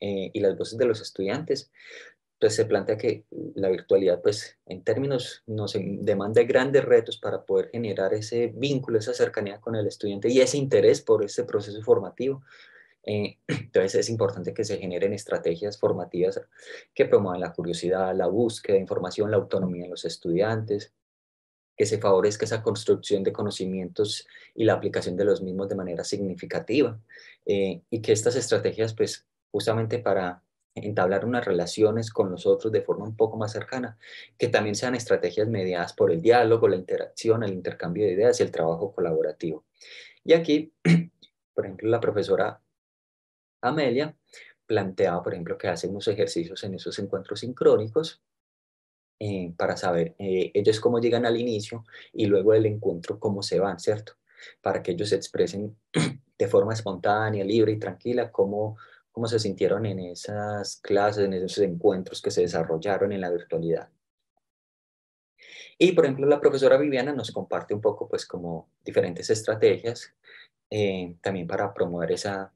eh, y las voces de los estudiantes, entonces pues, se plantea que la virtualidad, pues en términos, nos demanda grandes retos para poder generar ese vínculo, esa cercanía con el estudiante y ese interés por ese proceso formativo. Eh, [CLEARS THROAT] entonces es importante que se generen estrategias formativas que promuevan la curiosidad, la búsqueda de información, la autonomía en los estudiantes, que se favorezca esa construcción de conocimientos y la aplicación de los mismos de manera significativa eh, y que estas estrategias, pues justamente para entablar unas relaciones con los otros de forma un poco más cercana, que también sean estrategias mediadas por el diálogo, la interacción, el intercambio de ideas y el trabajo colaborativo. Y aquí, [CLEARS THROAT] por ejemplo, la profesora Amelia planteaba, por ejemplo, que hacemos ejercicios en esos encuentros sincrónicos eh, para saber eh, ellos cómo llegan al inicio y luego del encuentro cómo se van, ¿cierto? Para que ellos se expresen [CLEARS THROAT] de forma espontánea, libre y tranquila cómo cómo se sintieron en esas clases, en esos encuentros que se desarrollaron en la virtualidad. Y, por ejemplo, la profesora Viviana nos comparte un poco, pues, como diferentes estrategias eh, también para promover esa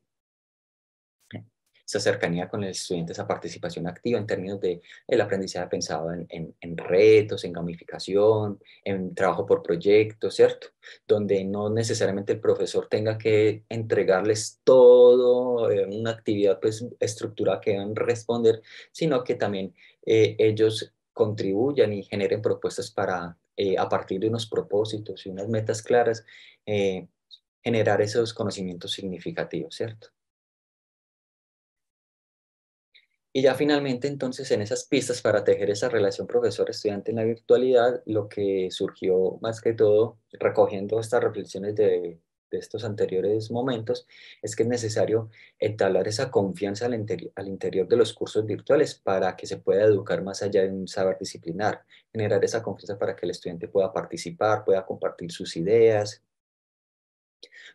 esa cercanía con el estudiante, esa participación activa en términos de el aprendizaje pensado en, retos, en gamificación, en trabajo por proyecto, ¿cierto? Donde no necesariamente el profesor tenga que entregarles todo, eh, una actividad pues, estructurada que deben responder, sino que también eh, ellos contribuyan y generen propuestas para, eh, a partir de unos propósitos y unas metas claras, generar esos conocimientos significativos, ¿cierto? Y ya finalmente, entonces, en esas pistas para tejer esa relación profesor-estudiante en la virtualidad, lo que surgió más que todo, recogiendo estas reflexiones de, estos anteriores momentos, es que es necesario entablar esa confianza al, al interior de los cursos virtuales para que se pueda educar más allá de un saber disciplinar, generar esa confianza para que el estudiante pueda participar, pueda compartir sus ideas,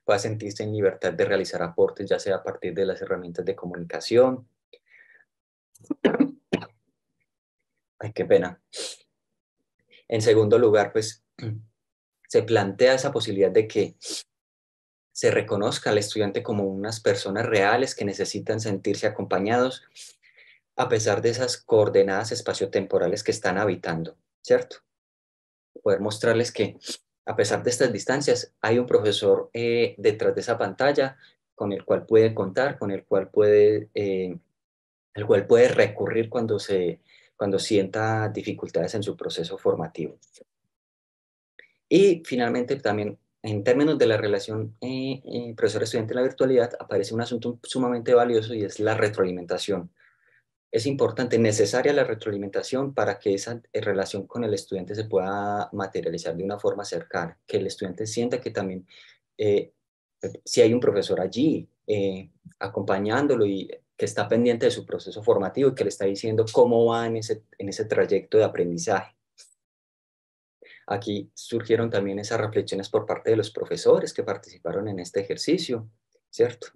pueda sentirse en libertad de realizar aportes, ya sea a partir de las herramientas de comunicación, [COUGHS] Ay, qué pena. En segundo lugar, pues [CLEARS THROAT] se plantea esa posibilidad de que se reconozca al estudiante como unas personas reales que necesitan sentirse acompañados a pesar de esas coordenadas espaciotemporales que están habitando, ¿cierto? Poder mostrarles que a pesar de estas distancias hay un profesor eh, detrás de esa pantalla con el cual puede contar, con el cual puede eh, al cual puede recurrir cuando, se, cuando sienta dificultades en su proceso formativo. Y finalmente también en términos de la relación eh, eh, profesor-estudiante en la virtualidad, aparece un asunto sumamente valioso y es la retroalimentación. Es importante, necesaria la retroalimentación para que esa eh, relación con el estudiante se pueda materializar de una forma cercana, que el estudiante sienta que también si hay un profesor allí acompañándolo y está pendiente de su proceso formativo y que le está diciendo cómo va en ese, en ese trayecto de aprendizaje. Aquí surgieron también esas reflexiones por parte de los profesores que participaron en este ejercicio, ¿cierto?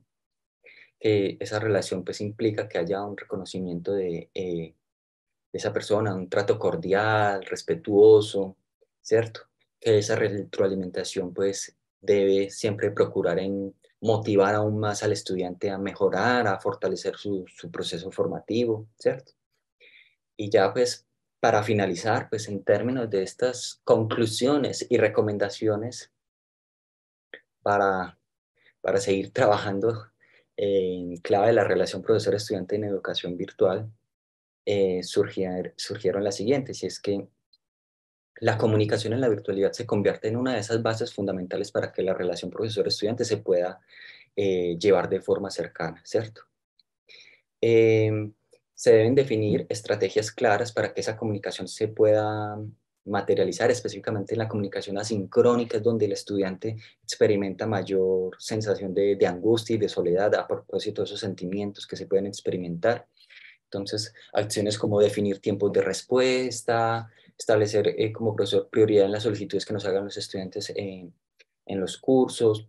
que esa relación pues implica que haya un reconocimiento de eh, esa persona, un trato cordial, respetuoso, ¿cierto? Que esa retroalimentación pues debe siempre procurar en motivar aún más al estudiante a mejorar, a fortalecer su, proceso formativo, ¿cierto? Y ya pues para finalizar, pues en términos de estas conclusiones y recomendaciones para, para seguir trabajando en clave de la relación profesor-estudiante en educación virtual, eh, surgieron, surgieron las siguientes, y es que la comunicación en la virtualidad se convierte en una de esas bases fundamentales para que la relación profesor-estudiante se pueda eh, llevar de forma cercana, ¿cierto? Em, se deben definir estrategias claras para que esa comunicación se pueda materializar, específicamente en la comunicación asincrónica, es donde el estudiante experimenta mayor sensación de, de angustia y de soledad a propósito de esos sentimientos que se pueden experimentar. Entonces, acciones como definir tiempos de respuesta, establecer eh, como profesor prioridad en las solicitudes que nos hagan los estudiantes en los cursos,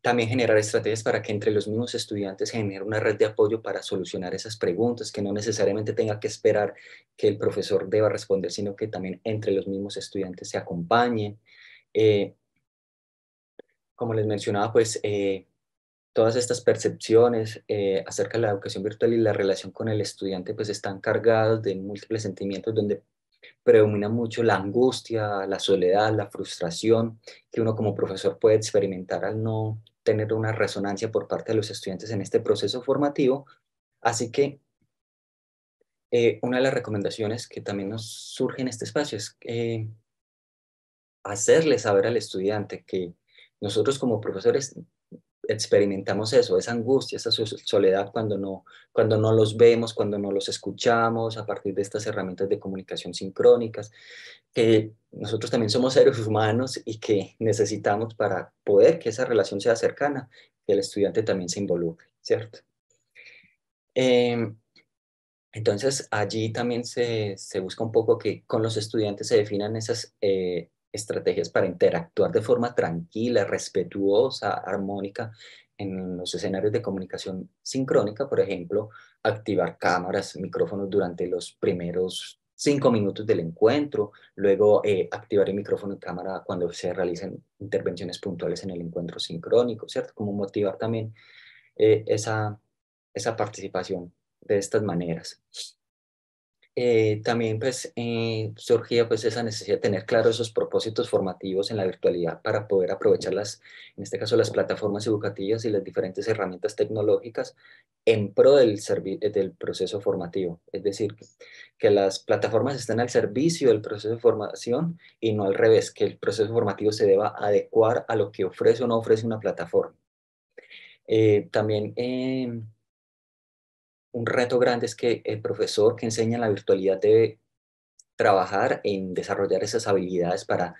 también generar estrategias para que entre los mismos estudiantes genere una red de apoyo para solucionar esas preguntas, que no necesariamente tenga que esperar que el profesor deba responder, sino que también entre los mismos estudiantes se acompañen. Eh, como les mencionaba, pues eh, todas estas percepciones acerca de la educación virtual y la relación con el estudiante, pues están cargadas de múltiples sentimientos donde predomina mucho la angustia, la soledad, la frustración que uno como profesor puede experimentar al no tener una resonancia por parte de los estudiantes en este proceso formativo. Así que eh, una de las recomendaciones que también nos surge en este espacio es eh, hacerle saber al estudiante que nosotros como profesores experimentamos eso, esa angustia, esa soledad cuando no, cuando no los vemos, cuando no los escuchamos, a partir de estas herramientas de comunicación sincrónicas, que nosotros también somos seres [LAUGHS] humanos y que necesitamos para poder que esa relación sea cercana, que el estudiante también se involucre, ¿cierto? Em, entonces, allí también se, se, busca un poco que con los estudiantes se definan esas eh, estrategias para interactuar de forma tranquila, respetuosa, armónica en los escenarios de comunicación sincrónica, por ejemplo, activar cámaras, micrófonos durante los primeros cinco minutos del encuentro, luego eh, activar el micrófono y cámara cuando se realicen intervenciones puntuales en el encuentro sincrónico, ¿cierto? Como motivar también eh, esa, esa participación de estas maneras. Eh, también pues, eh, surgía pues, esa necesidad de tener claro esos propósitos formativos en la virtualidad para poder aprovechar las, en este caso, las plataformas educativas y las diferentes herramientas tecnológicas en pro del, eh, del proceso formativo. Es decir, que, las plataformas estén al servicio del proceso de formación y no al revés, que el proceso formativo se deba adecuar a lo que ofrece o no ofrece una plataforma. Eh, también un reto grande es que el profesor que enseña en la virtualidad debe trabajar en desarrollar esas habilidades para,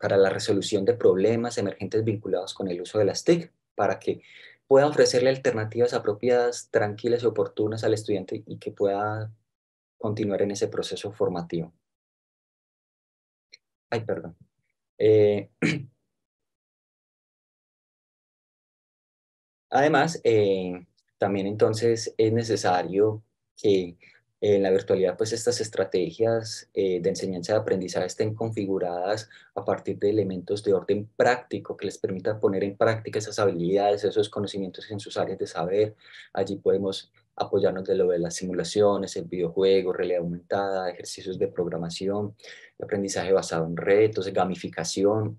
la resolución de problemas emergentes vinculados con el uso de las TIC, para que pueda ofrecerle alternativas apropiadas, tranquilas y oportunas al estudiante y que pueda continuar en ese proceso formativo. Ay, perdón. Eh, [CLEARS THROAT] además, eh, también entonces es necesario que en la virtualidad pues estas estrategias eh, de enseñanza de aprendizaje estén configuradas a partir de elementos de orden práctico que les permita poner en práctica esas habilidades, esos conocimientos en sus áreas de saber. Allí podemos apoyarnos de lo de las simulaciones, el videojuego, realidad aumentada, ejercicios de programación, aprendizaje basado en retos, gamificación.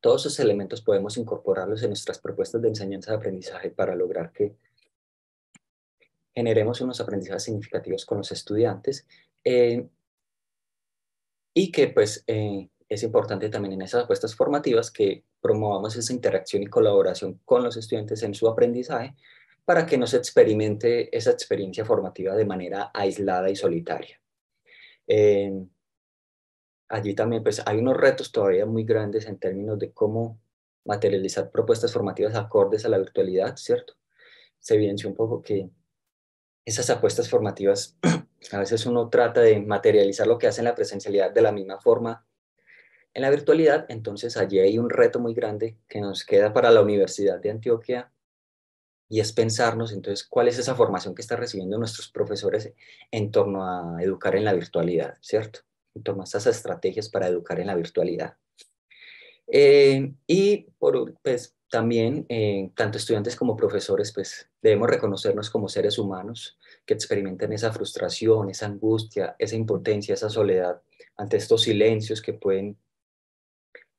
Todos esos elementos podemos incorporarlos en nuestras propuestas de enseñanza de aprendizaje para lograr que generemos unos aprendizajes significativos con los estudiantes eh, y que pues eh, es importante también en esas apuestas formativas que promovamos esa interacción y colaboración con los estudiantes en su aprendizaje para que no se experimente esa experiencia formativa de manera aislada y solitaria. Eh, allí también pues hay unos retos todavía muy grandes en términos de cómo materializar propuestas formativas acordes a la virtualidad, ¿cierto? Se evidenció un poco que esas apuestas formativas, [CLEARS THROAT] a veces uno trata de materializar lo que hace en la presencialidad de la misma forma en la virtualidad, entonces allí hay un reto muy grande que nos queda para la Universidad de Antioquia y es pensarnos entonces cuál es esa formación que están recibiendo nuestros profesores en torno a educar en la virtualidad, ¿cierto? En torno a esas estrategias para educar en la virtualidad. Eh, y por, pues, también, eh, tanto estudiantes como profesores, pues debemos reconocernos como seres humanos que experimentan esa frustración, esa angustia, esa impotencia, esa soledad ante estos silencios que pueden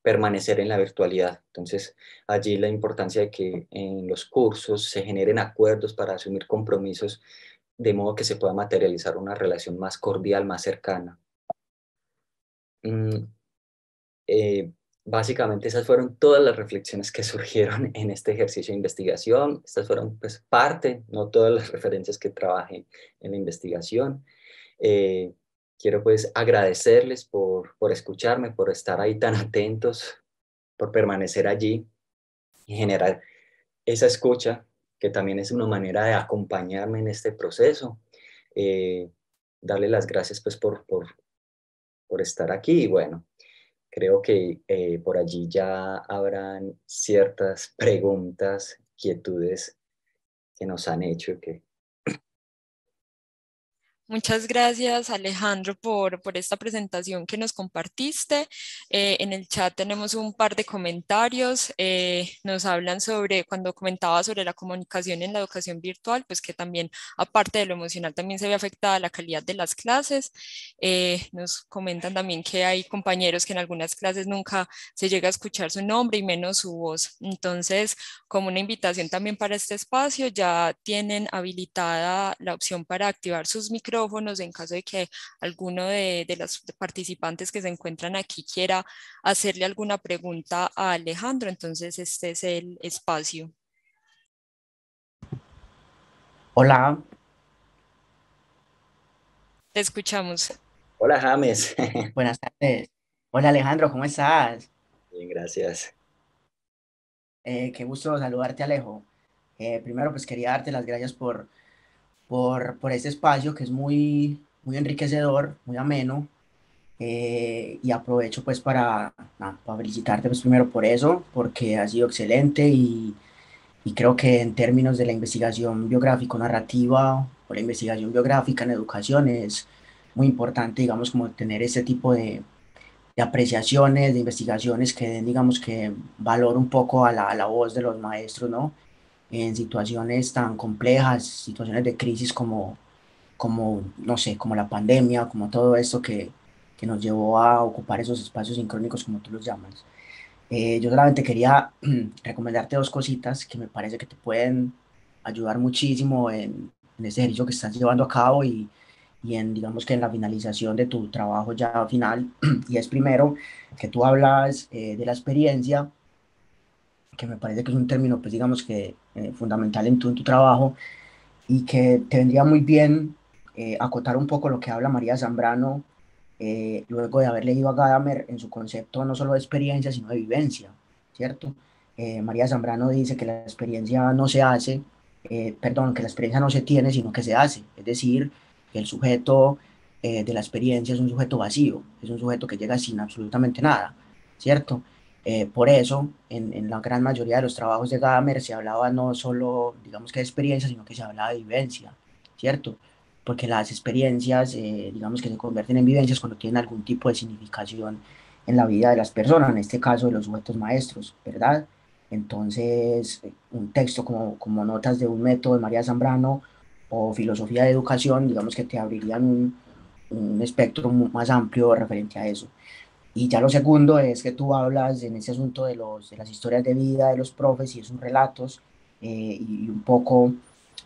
permanecer en la virtualidad. Entonces, allí la importancia de que en los cursos se generen acuerdos para asumir compromisos de modo que se pueda materializar una relación más cordial, más cercana. Mm, eh, básicamente esas fueron todas las reflexiones que [LAUGHS] surgieron en este ejercicio de investigación. Estas fueron pues parte, no todas las referencias que trabajé en la investigación. Eh, quiero pues agradecerles por, escucharme, por estar ahí tan atentos, por permanecer allí y generar esa escucha que también es una manera de acompañarme en este proceso. Eh, darle las gracias pues por, por estar aquí y bueno, creo que eh, por allí ya habrán ciertas preguntas, quietudes que nos han hecho, que Muchas gracias Alejandro por, por esta presentación que nos compartiste. Eh, en el chat tenemos un par de comentarios. Eh, nos hablan sobre, cuando comentaba sobre la comunicación en la educación virtual, pues que también, aparte de lo emocional, también se ve afectada la calidad de las clases. Eh, nos comentan también que hay compañeros que en algunas clases nunca se llega a escuchar su nombre y menos su voz. Entonces, como una invitación también para este espacio, ya tienen habilitada la opción para activar sus micrófonos en caso de que alguno de, los participantes que se encuentran aquí quiera hacerle alguna pregunta a Alejandro. Entonces este es el espacio. Hola. Te escuchamos. Hola James. [LAUGHS] Buenas tardes. Hola Alejandro, ¿cómo estás? Bien, gracias. Eh, qué gusto saludarte Alejo. Eh, primero, pues quería darte las gracias por por, por este espacio que es muy, muy enriquecedor, muy ameno. Eh, y aprovecho pues para, felicitarte pues primero por eso, porque ha sido excelente y, y creo que en términos de la investigación biográfico-narrativa o la investigación biográfica en educación es muy importante, digamos, como tener este tipo de, de apreciaciones, de investigaciones que den, digamos, que valor un poco a la, a la voz de los maestros, ¿no? en situaciones tan complejas, situaciones de crisis como, como no sé, como la pandemia, como todo esto que, que nos llevó a ocupar esos espacios sincrónicos, como tú los llamas. Eh, yo solamente quería [CLEARS THROAT] recomendarte dos cositas que me parece que te pueden ayudar muchísimo en, en este ejercicio que estás llevando a cabo y, y en, digamos que en la finalización de tu trabajo ya final. [CLEARS THROAT] y es primero que tú hablas eh, de la experiencia que me parece que es un término, pues digamos que eh, fundamental en tu, en tu trabajo y que te vendría muy bien eh, acotar un poco lo que habla María Zambrano eh, luego de haber leído a Gadamer en su concepto no solo de experiencia, sino de vivencia, ¿cierto? María Zambrano dice que la experiencia no se hace, perdón, que la experiencia no se tiene, sino que se hace, es decir, que el sujeto de la experiencia es un sujeto vacío, es un sujeto que llega sin absolutamente nada, ¿cierto? Eh, por eso, en, la gran mayoría de los trabajos de Gadamer se hablaba no solo, digamos que de experiencia, sino que se hablaba de vivencia, ¿cierto? Porque las experiencias, eh, digamos que se convierten en vivencias cuando tienen algún tipo de significación en la vida de las personas, en este caso de los sujetos maestros, ¿verdad? Entonces, un texto como, Notas de un método de María Zambrano o Filosofía de Educación, digamos que te abrirían un espectro más amplio referente a eso. Y ya lo segundo es que tú hablas en ese asunto de, los, de las historias de vida de los profes y esos relatos eh, y un poco,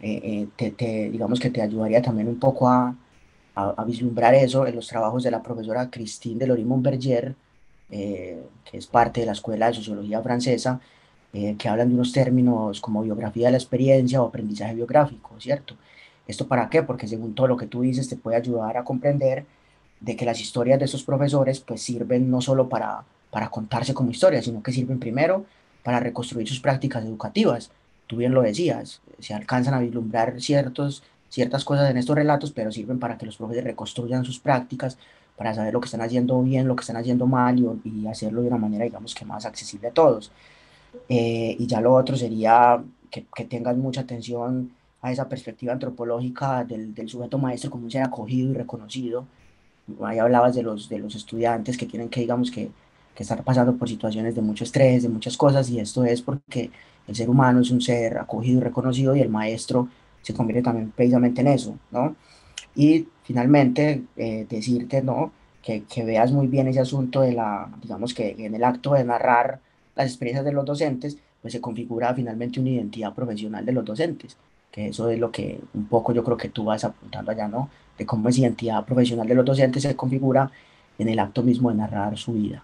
eh, eh, te, digamos que te ayudaría también un poco a, a, vislumbrar eso en los trabajos de la profesora Christine Delorimont Berger, que es parte de la Escuela de Sociología Francesa, que hablan de unos términos como biografía de la experiencia o aprendizaje biográfico, ¿cierto? ¿Esto para qué? Porque según todo lo que tú dices te puede ayudar a comprender de que las historias de esos profesores pues sirven no solo para, para contarse como historias, sino que sirven primero para reconstruir sus prácticas educativas. Tú bien lo decías, se alcanzan a vislumbrar ciertos, ciertas cosas en estos relatos, pero sirven para que los profesores reconstruyan sus prácticas, para saber lo que están haciendo bien, lo que están haciendo mal y, hacerlo de una manera, digamos, que más accesible a todos. Eh, y ya lo otro sería que, que tengas mucha atención a esa perspectiva antropológica del, del, sujeto maestro como un ser acogido y reconocido, ahí hablabas de los, de los estudiantes que tienen que, digamos, que, que estar pasando por situaciones de mucho estrés, de muchas cosas, y esto es porque el ser humano es un ser acogido y reconocido y el maestro se convierte también precisamente en eso, ¿no? Y finalmente, eh, decirte, ¿no? Que, que, veas muy bien ese asunto de la, digamos que en el acto de narrar las experiencias de los docentes, pues se configura finalmente una identidad profesional de los docentes, que eso es lo que un poco yo creo que tú vas apuntando allá, ¿no? De cómo esa identidad profesional de los docentes se configura en el acto mismo de narrar su vida.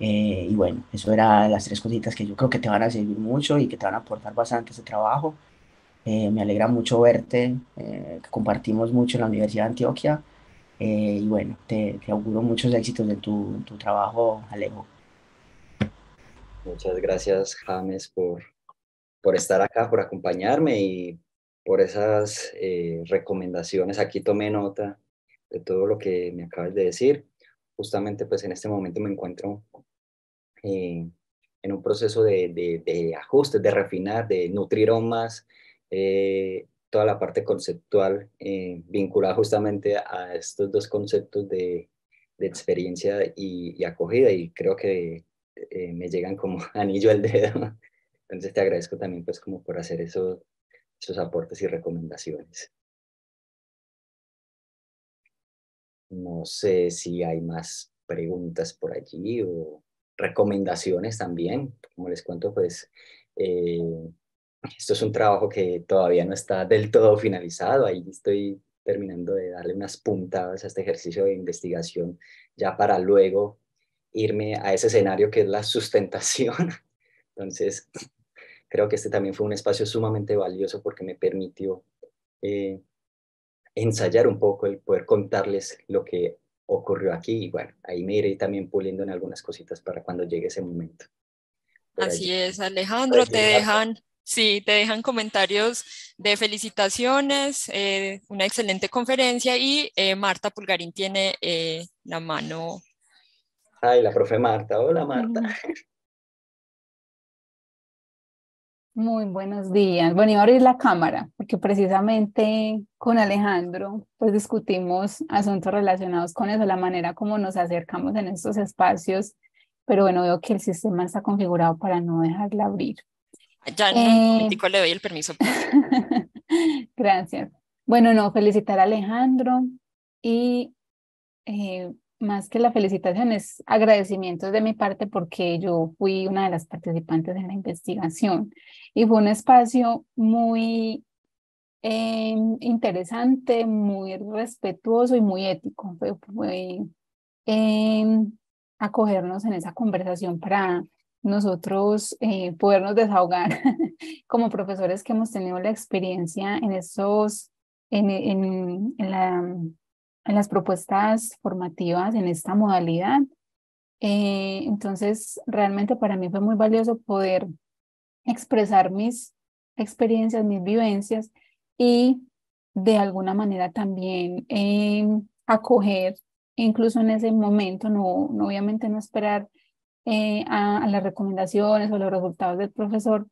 Eh, y bueno, eso eran las tres cositas que yo creo que te van a servir mucho y que te van a aportar bastante ese trabajo. Eh, me alegra mucho verte, eh, que compartimos mucho en la Universidad de Antioquia. y bueno, te, te, auguro muchos éxitos en tu, tu trabajo, Alejo. Muchas gracias, James, por, por estar acá, por acompañarme y por esas eh, recomendaciones. Aquí tomé nota de todo lo que me acabas de decir. Justamente pues en este momento me encuentro eh, en un proceso de, de, de, ajustes, de refinar, de nutrir aún más eh, toda la parte conceptual vinculada justamente a estos dos conceptos de, experiencia y, acogida y creo que me llegan como [LAUGHS] anillo al dedo. Entonces te agradezco también pues como por hacer eso, sus aportes y recomendaciones. No sé si hay más preguntas por allí o recomendaciones también. Como les cuento, pues eh, esto es un trabajo que todavía no está del todo finalizado. Ahí estoy terminando de darle unas puntadas a este ejercicio de investigación ya para luego irme a ese escenario que es la sustentación. [LAUGHS] Entonces, creo que este también fue un espacio sumamente valioso porque me permitió eh, ensayar un poco el poder contarles lo que ocurrió aquí y bueno, ahí me iré también puliendo en algunas cositas para cuando llegue ese momento. Así es, Alejandro, te dejan, sí, te dejan comentarios de felicitaciones, eh, una excelente conferencia y eh, Marta Pulgarín tiene la mano. Ay, la profe Marta, hola Marta. [LAUGHS] Muy buenos días. Bueno, iba a abrir la cámara porque precisamente con Alejandro pues discutimos asuntos relacionados con eso, la manera como nos acercamos en estos espacios, pero bueno, veo que el sistema está configurado para no dejarla abrir. Ya eh, le doy el permiso. [LAUGHS] Gracias. Bueno, no, felicitar a Alejandro y eh, más que la felicitación es agradecimientos de mi parte porque yo fui una de las participantes de la investigación y fue un espacio muy eh, interesante, muy respetuoso y muy ético. Fue, eh, acogernos en esa conversación para nosotros eh, podernos desahogar [LAUGHS] como profesores que hemos tenido la experiencia en esos, en, en, en la en las propuestas formativas en esta modalidad. Eh, entonces, realmente para mí fue muy valioso poder expresar mis experiencias, mis vivencias y de alguna manera también eh, acoger, incluso en ese momento, no, no obviamente no esperar eh, a, las recomendaciones o los resultados del profesor,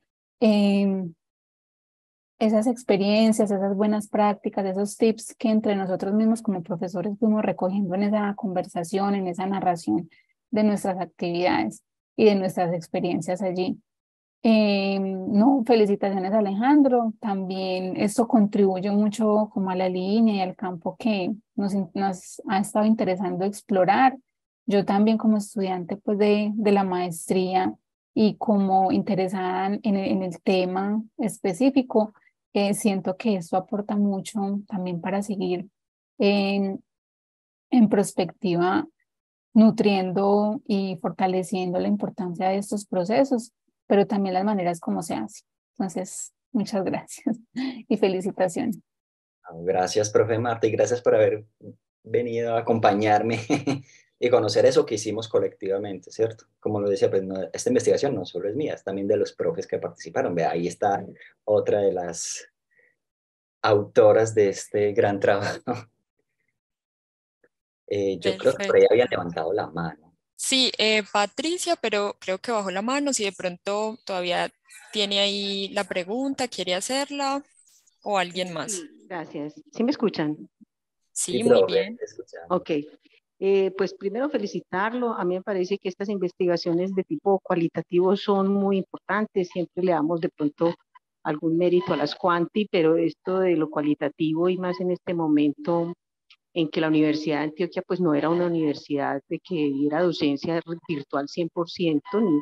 esas experiencias, esas buenas prácticas, esos tips que entre nosotros mismos como profesores fuimos recogiendo en esa conversación, en esa narración de nuestras actividades y de nuestras experiencias allí. Em, no, felicitaciones Alejandro. También esto contribuye mucho como a la línea y al campo que nos, ha estado interesando explorar. Yo también como estudiante pues de, de la maestría y como interesada en el tema específico, siento que esto aporta mucho también para seguir en, en perspectiva nutriendo y fortaleciendo la importancia de estos procesos, pero también las maneras como se hace. Entonces, muchas gracias [LAUGHS] y felicitaciones. Gracias, profe Marta, y gracias por haber venido a acompañarme [LAUGHS] y conocer eso que hicimos colectivamente, ¿cierto? Como lo decía, pues, esta investigación no solo es mía, es también de los profes que participaron. ahí está otra de las autoras de este gran trabajo. [LAUGHS] Eh, yo creo que por ahí levantado la mano. Sí, eh, Patricia, pero creo que bajó la mano. Si de pronto todavía tiene ahí la pregunta, quiere hacerla o alguien más. Gracias. ¿Sí me escuchan? Sí, sí muy bien. Ok. Eh, pues primero felicitarlo, a mí me parece que estas investigaciones de tipo cualitativo son muy importantes, siempre le damos de pronto algún mérito a las cuanti, pero esto de lo cualitativo y más en este momento en que la Universidad de Antioquia pues no era una universidad de que diera docencia virtual 100%, ni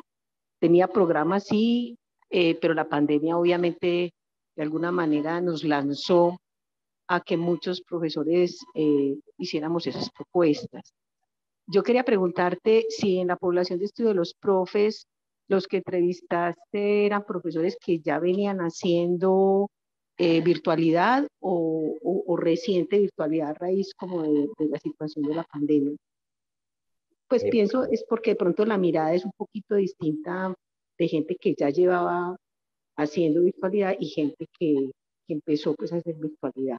tenía programas sí, eh, pero la pandemia obviamente de alguna manera nos lanzó a que muchos profesores eh, hiciéramos esas propuestas. Yo quería preguntarte si en la población de estudio de los profes, los que entrevistaste eran profesores que ya venían haciendo eh, virtualidad o, reciente virtualidad a raíz como de, la situación de la pandemia. Pues pienso es porque de pronto la mirada es un poquito distinta de gente que ya llevaba haciendo virtualidad y gente que, que empezó pues a hacer virtualidad.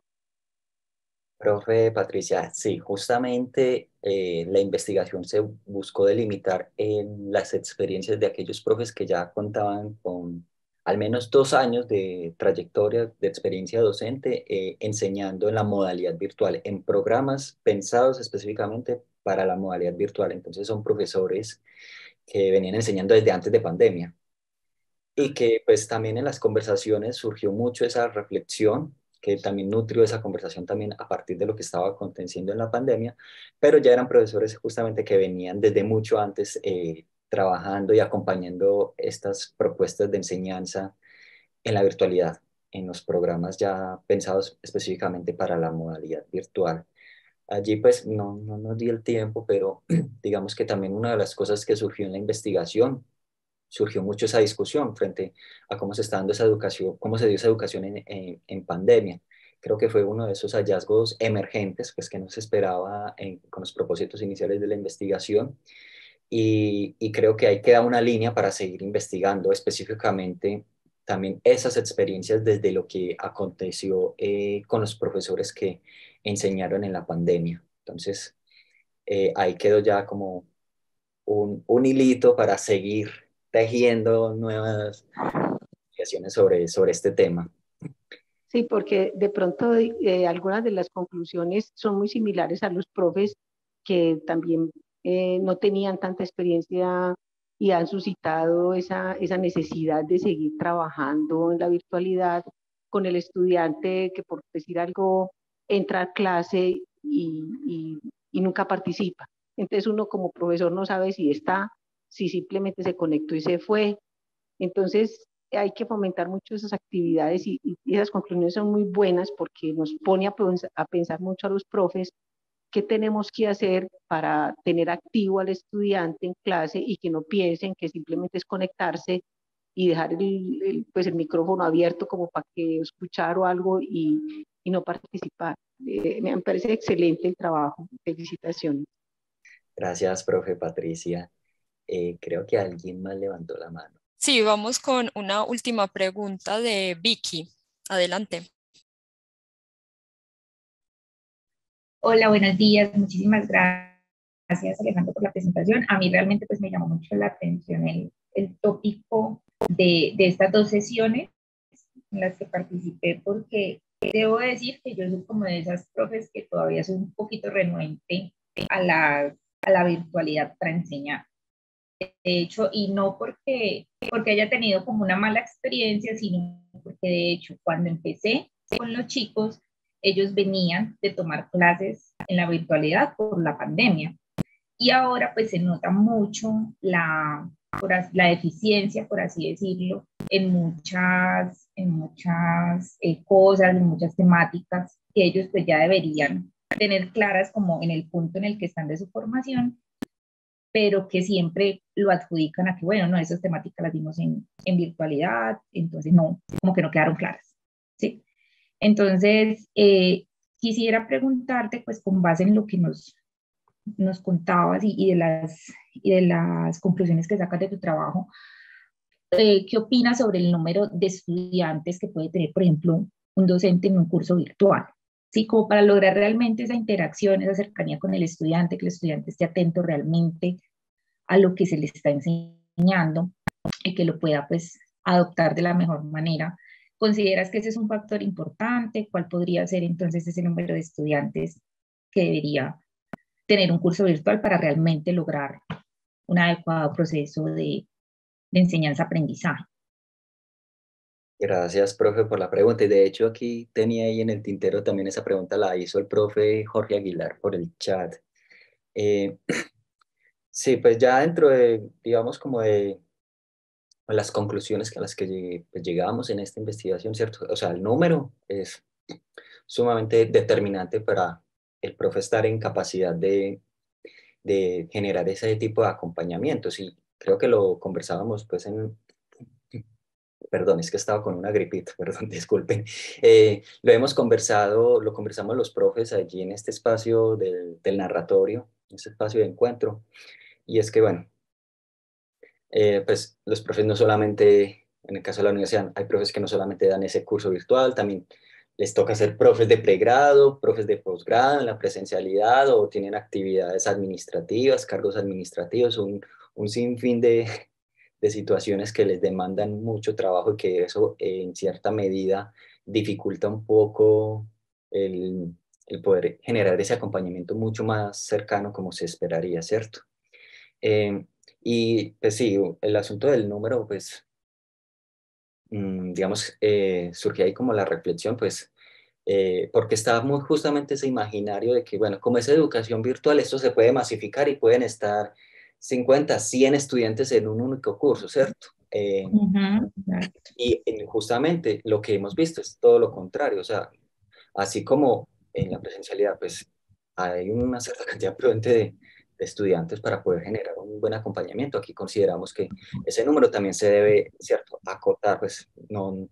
Profe Patricia, sí, justamente eh, la investigación se buscó delimitar en eh, las experiencias de aquellos profes que ya contaban con al menos dos años de trayectoria de experiencia docente eh, enseñando en la modalidad virtual, en programas pensados específicamente para la modalidad virtual. Entonces son profesores que venían enseñando desde antes de pandemia y que pues también en las conversaciones surgió mucho esa reflexión que también nutrió esa conversación también a partir de lo que estaba aconteciendo en la pandemia, pero ya eran profesores justamente que venían desde mucho antes eh, trabajando y acompañando estas propuestas de enseñanza en la virtualidad, en los programas ya pensados específicamente para la modalidad virtual. Allí pues no, no nos di el tiempo, pero [CLEARS THROAT] digamos que también una de las cosas que surgió en la investigación surgió mucho esa discusión frente a cómo se está dando esa educación, cómo se dio esa educación en, en, pandemia. Creo que fue uno de esos hallazgos emergentes, pues que no se esperaba con los propósitos iniciales de la investigación. Y, y, creo que ahí queda una línea para seguir investigando específicamente también esas experiencias desde lo que aconteció eh, con los profesores que enseñaron en la pandemia. Entonces, eh, ahí quedó ya como un, un hilito para seguir tejiendo nuevas investigaciones sobre, sobre este tema. Sí, porque de pronto eh, algunas de las conclusiones son muy similares a los profes que también eh, no tenían tanta experiencia y han suscitado esa, esa necesidad de seguir trabajando en la virtualidad con el estudiante que por decir algo entra a clase y, y, y nunca participa. Entonces uno como profesor no sabe si está si simplemente se conectó y se fue. Entonces, hay que fomentar mucho esas actividades y, esas conclusiones son muy buenas porque nos pone a, pensar mucho a los profes qué tenemos que hacer para tener activo al estudiante en clase y que no piensen que simplemente es conectarse y dejar el, pues el micrófono abierto como para que escuchar o algo y, no participar. Eh, me parece excelente el trabajo. Felicitaciones. Gracias, profe Patricia. Eh, creo que alguien más levantó la mano. Sí, vamos con una última pregunta de Vicky. Adelante. Hola, buenos días. Muchísimas gracias, Alejandro, por la presentación. A mí realmente pues, me llamó mucho la atención el, tópico de, estas dos sesiones en las que participé porque debo decir que yo soy como de esas profes que todavía soy un poquito renuente a la, a la virtualidad para enseñar de hecho, y no porque, porque haya tenido como una mala experiencia, sino porque de hecho cuando empecé con los chicos, ellos venían de tomar clases en la virtualidad por la pandemia. Y ahora pues se nota mucho la, la deficiencia, por así decirlo, en muchas, en muchas eh, cosas, en muchas temáticas que ellos pues ya deberían tener claras como en el punto en el que están de su formación pero que siempre lo adjudican a que, bueno, no, esas temáticas las dimos en, virtualidad, entonces no, como que no quedaron claras, ¿sí? Entonces, eh, quisiera preguntarte, pues con base en lo que nos, nos contabas y, de las, y de las conclusiones que sacas de tu trabajo, eh, ¿qué opinas sobre el número de estudiantes que puede tener, por ejemplo, un docente en un curso virtual? ¿sí? Como para lograr realmente esa interacción, esa cercanía con el estudiante, que el estudiante esté atento realmente a lo que se le está enseñando y que lo pueda pues adoptar de la mejor manera. ¿Consideras que ese es un factor importante? ¿Cuál podría ser entonces ese número de estudiantes que debería tener un curso virtual para realmente lograr un adecuado proceso de enseñanza-aprendizaje? Gracias, profe, por la pregunta. Y de hecho aquí tenía ahí en el tintero también esa pregunta, la hizo el profe Jorge Aguilar por el chat. Eh, [CLEARS THROAT] sí, pues ya dentro de, digamos, como de las conclusiones a las que pues llegamos en esta investigación, ¿cierto? O sea, el número es sumamente determinante para el profe estar en capacidad de, de generar ese tipo de acompañamientos. Y creo que lo conversábamos pues en, perdón, es que estaba con una gripita, [LAUGHS] perdón, disculpen. Eh, lo hemos conversado, lo conversamos los profes allí en este espacio del, narratorio, en este espacio de encuentro, y es que, bueno, eh, pues los profes no solamente, en el caso de la universidad, hay profes que no solamente dan ese curso virtual, también les toca ser profes de pregrado, profes de posgrado en la presencialidad o tienen actividades administrativas, cargos administrativos, un, un sinfín de, de situaciones que les demandan mucho trabajo y que eso eh, en cierta medida dificulta un poco el, el poder generar ese acompañamiento mucho más cercano como se esperaría, ¿cierto? Eh, y pues sí, el asunto del número, pues, mm, digamos, eh, surgió ahí como la reflexión, pues, eh, porque estaba muy justamente ese imaginario de que, bueno, como es educación virtual, esto se puede masificar y pueden estar 50, 100 estudiantes en un único curso, ¿cierto? Eh, y eh, justamente lo que hemos visto es todo lo contrario, o sea, así como en la presencialidad, pues hay una cierta [LAUGHS] cantidad prudente de, estudiantes para poder generar un buen acompañamiento. Aquí consideramos que ese número también se debe, ¿cierto?, acotar, pues no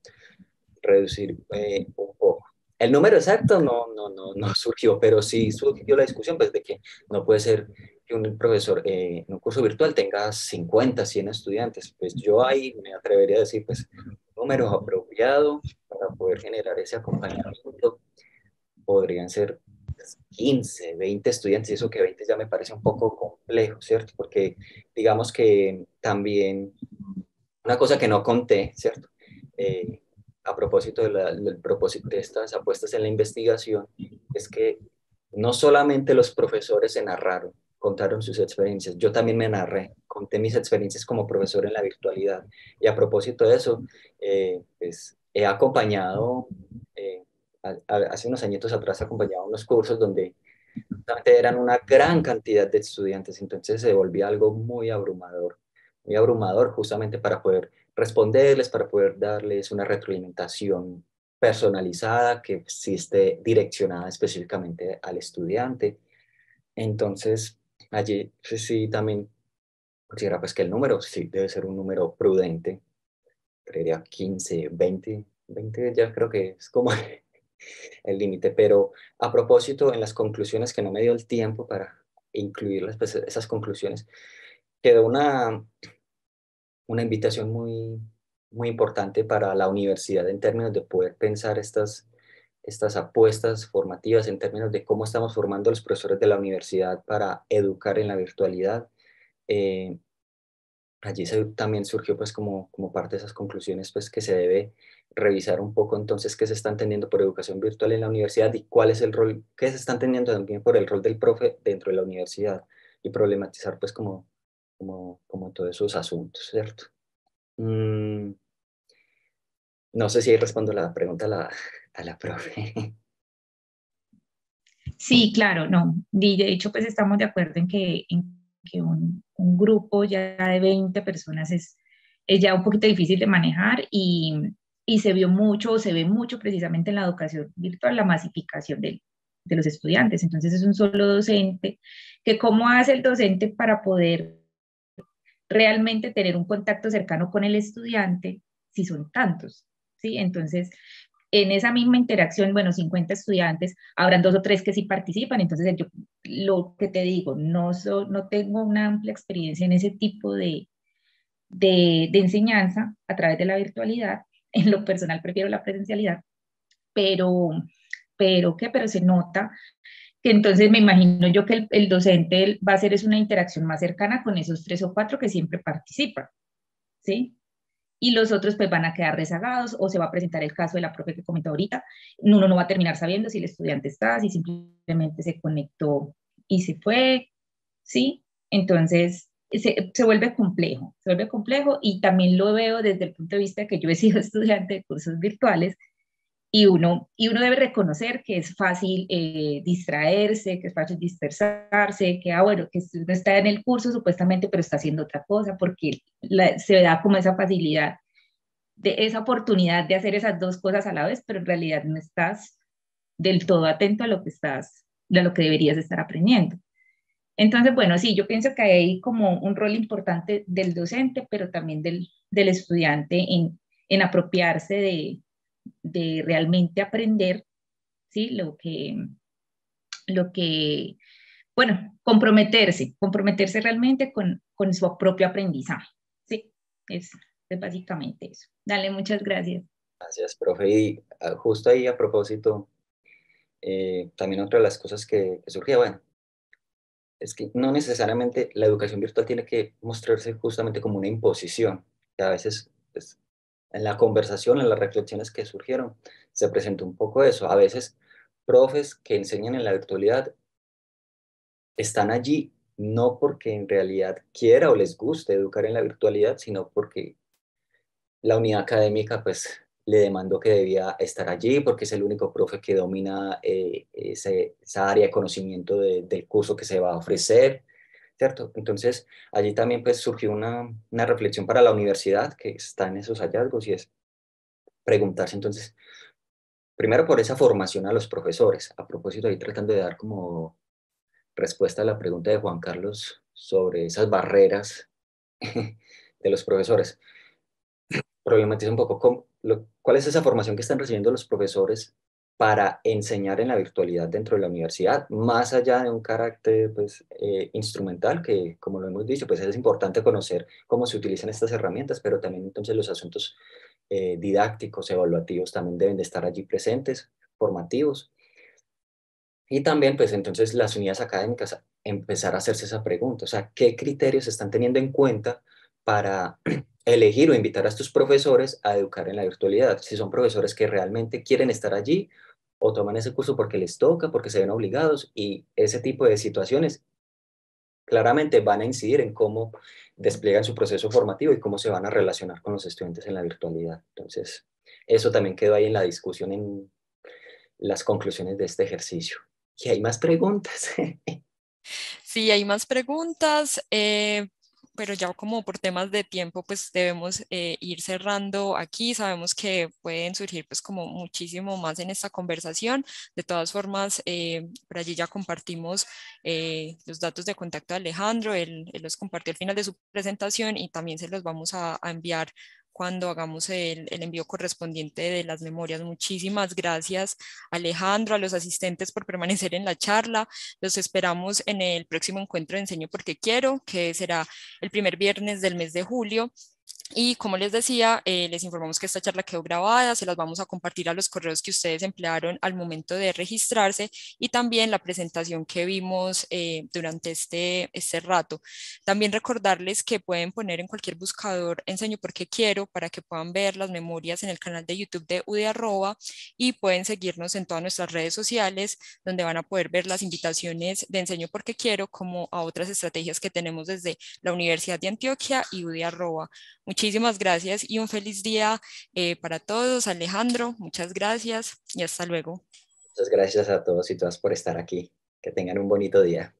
reducir eh, un poco. El número exacto no, no, no, no [LAUGHS] surgió, pero sí surgió la discusión, pues, de que no puede ser un profesor eh, en un curso virtual tenga 50, 100 estudiantes. Pues yo ahí me atrevería a decir, pues, número apropiado para poder generar ese acompañamiento. Podrían ser 15, pues, 20 estudiantes, y eso que 20 ya me parece un poco complejo, ¿cierto? Porque digamos que también una cosa que no conté, ¿cierto? Eh, a propósito del propósito de estas apuestas en la investigación, es que no solamente los profesores se narraron, contaron sus experiencias. Yo también me narré, conté mis experiencias como profesor en la virtualidad. Y a propósito de eso, eh, pues, he acompañado, eh, hace unos añitos atrás, acompañado unos cursos donde eran una gran cantidad de estudiantes, entonces se volvió algo muy abrumador, muy abrumador justamente para poder responderles, para poder darles una retroalimentación personalizada que existe direccionada específicamente al estudiante. Entonces, allí sí también considera pues que el número sí debe ser un número prudente, creería 15, 20, 20 ya creo que es como [LAUGHS] el límite, pero a propósito en las conclusiones que no me dio el tiempo para incluir pues, esas conclusiones, quedó una, una invitación muy, muy importante para la universidad en términos de poder pensar estas estas apuestas formativas en términos de cómo estamos formando a los profesores de la universidad para educar en la virtualidad. Eh, allí también surgió pues como, como parte de esas conclusiones pues que se debe revisar un poco entonces qué se está entendiendo por educación virtual en la universidad y cuál es el rol, qué se está entendiendo también por el rol del profe dentro de la universidad y problematizar pues como, como, como todos esos asuntos, ¿cierto? Mm, no sé si ahí respondo la pregunta, la, a la profe. [LAUGHS] Sí, claro, no. de hecho, pues estamos de acuerdo en que, en un, grupo ya de 20 personas es, es ya un poquito difícil de manejar y, se vio mucho, se ve mucho precisamente en la educación virtual, la masificación de, de los estudiantes. Entonces es un solo docente, que cómo hace el docente para poder realmente tener un contacto cercano con el estudiante si son tantos, ¿sí? Entonces, en esa misma interacción, bueno, 50 estudiantes, habrán dos o tres que sí participan, entonces yo lo que te digo, no, no tengo una amplia experiencia en ese tipo de, de, enseñanza a través de la virtualidad, [LAUGHS] en lo personal prefiero la presencialidad, pero, pero, ¿qué? Pero se nota que entonces me imagino yo que el, el docente va a hacer es una interacción más cercana con esos tres o cuatro que siempre participan, ¿sí? y los otros pues van a quedar rezagados o se va a presentar el caso de la propia que comentó ahorita. Uno no va a terminar sabiendo si el estudiante está, si simplemente se conectó y se fue, ¿sí? Entonces se, se vuelve complejo, se vuelve complejo y también lo veo desde el punto de vista que yo he sido [LAUGHS] estudiante de cursos virtuales y uno, y uno debe reconocer que es fácil eh, distraerse, que es fácil dispersarse, que, ah, bueno, que uno está en el curso supuestamente, pero está haciendo otra cosa, porque se da como esa facilidad, de esa oportunidad de hacer esas dos cosas a la vez, pero en realidad no estás del todo atento a lo que estás, a lo que deberías estar aprendiendo. Entonces, bueno, sí, yo pienso que hay como un rol importante del docente, pero también del, estudiante en apropiarse de, de realmente aprender, ¿sí? Lo que, lo que, bueno, comprometerse, comprometerse realmente con, con su propio aprendizaje, ¿sí? Es, básicamente eso. Dale, muchas gracias. Gracias, profe. Y ah, justo ahí a propósito, eh, también otra de las cosas que, surgió bueno, es que no necesariamente la educación virtual tiene que mostrarse justamente como una imposición, que a veces es pues, en la conversación, en las reflexiones que surgieron, se presentó un poco eso. A veces, profes que enseñan en la virtualidad están allí no porque en realidad quiera o les guste educar en la virtualidad, sino porque la unidad académica pues le demandó que debía estar allí porque es el único profe que domina eh, ese, esa área de conocimiento del curso que se va a ofrecer entonces, allí también pues surgió una, reflexión para la universidad que está en esos hallazgos y es preguntarse entonces, primero por esa formación a los profesores, a propósito ahí tratando de dar como respuesta a la pregunta de Juan Carlos sobre esas barreras [LAUGHS] de los profesores. Problematiza un poco cuál es esa formación que están recibiendo los profesores para enseñar en la virtualidad dentro de la universidad, más allá de un carácter pues, eh, instrumental, que como lo hemos dicho, pues es importante conocer cómo se utilizan estas herramientas, pero también entonces los asuntos eh, didácticos, evaluativos también deben de estar allí presentes, formativos. Y también pues entonces las unidades académicas empezar a hacerse esa pregunta, o sea, ¿qué criterios están teniendo en cuenta para [CLEARS THROAT] elegir o invitar a estos profesores a educar en la virtualidad? Si son profesores que realmente quieren estar allí o toman ese curso porque les toca, porque se ven obligados y ese tipo de situaciones claramente van a incidir en cómo despliegan su proceso formativo y cómo se van a relacionar con los estudiantes en la virtualidad. Entonces, eso también quedó ahí en la discusión, en las conclusiones de este ejercicio. Y hay más preguntas. [LAUGHS] Sí, hay más preguntas. Eh, pero ya como por temas de tiempo, pues debemos eh, ir cerrando aquí. Sabemos que pueden surgir pues como muchísimo más en esta conversación. De todas formas, eh, por allí ya compartimos eh, los datos de contacto de Alejandro, él, los compartió al final de su presentación y también se los vamos a, a enviar cuando hagamos el, envío correspondiente de las memorias. Muchísimas gracias Alejandro, a los asistentes por permanecer en la charla. Los esperamos en el próximo encuentro de Enseño porque quiero, que será el primer viernes del mes de julio y como les decía, eh, les informamos que esta charla quedó grabada, se las vamos a compartir a los correos que ustedes emplearon al momento de registrarse y también la presentación que vimos eh, durante este, este rato. También recordarles que pueden poner en cualquier buscador enseño porque quiero para que puedan ver las memorias en el canal de YouTube de UD y pueden seguirnos en todas nuestras redes sociales donde van a poder ver las invitaciones de enseño porque quiero como a otras estrategias que tenemos desde la Universidad de Antioquia y UD arroba. Muchísimas gracias y un feliz día eh, para todos. Alejandro, muchas gracias y hasta luego. Muchas gracias a todos y todas por estar aquí. Que tengan un bonito día.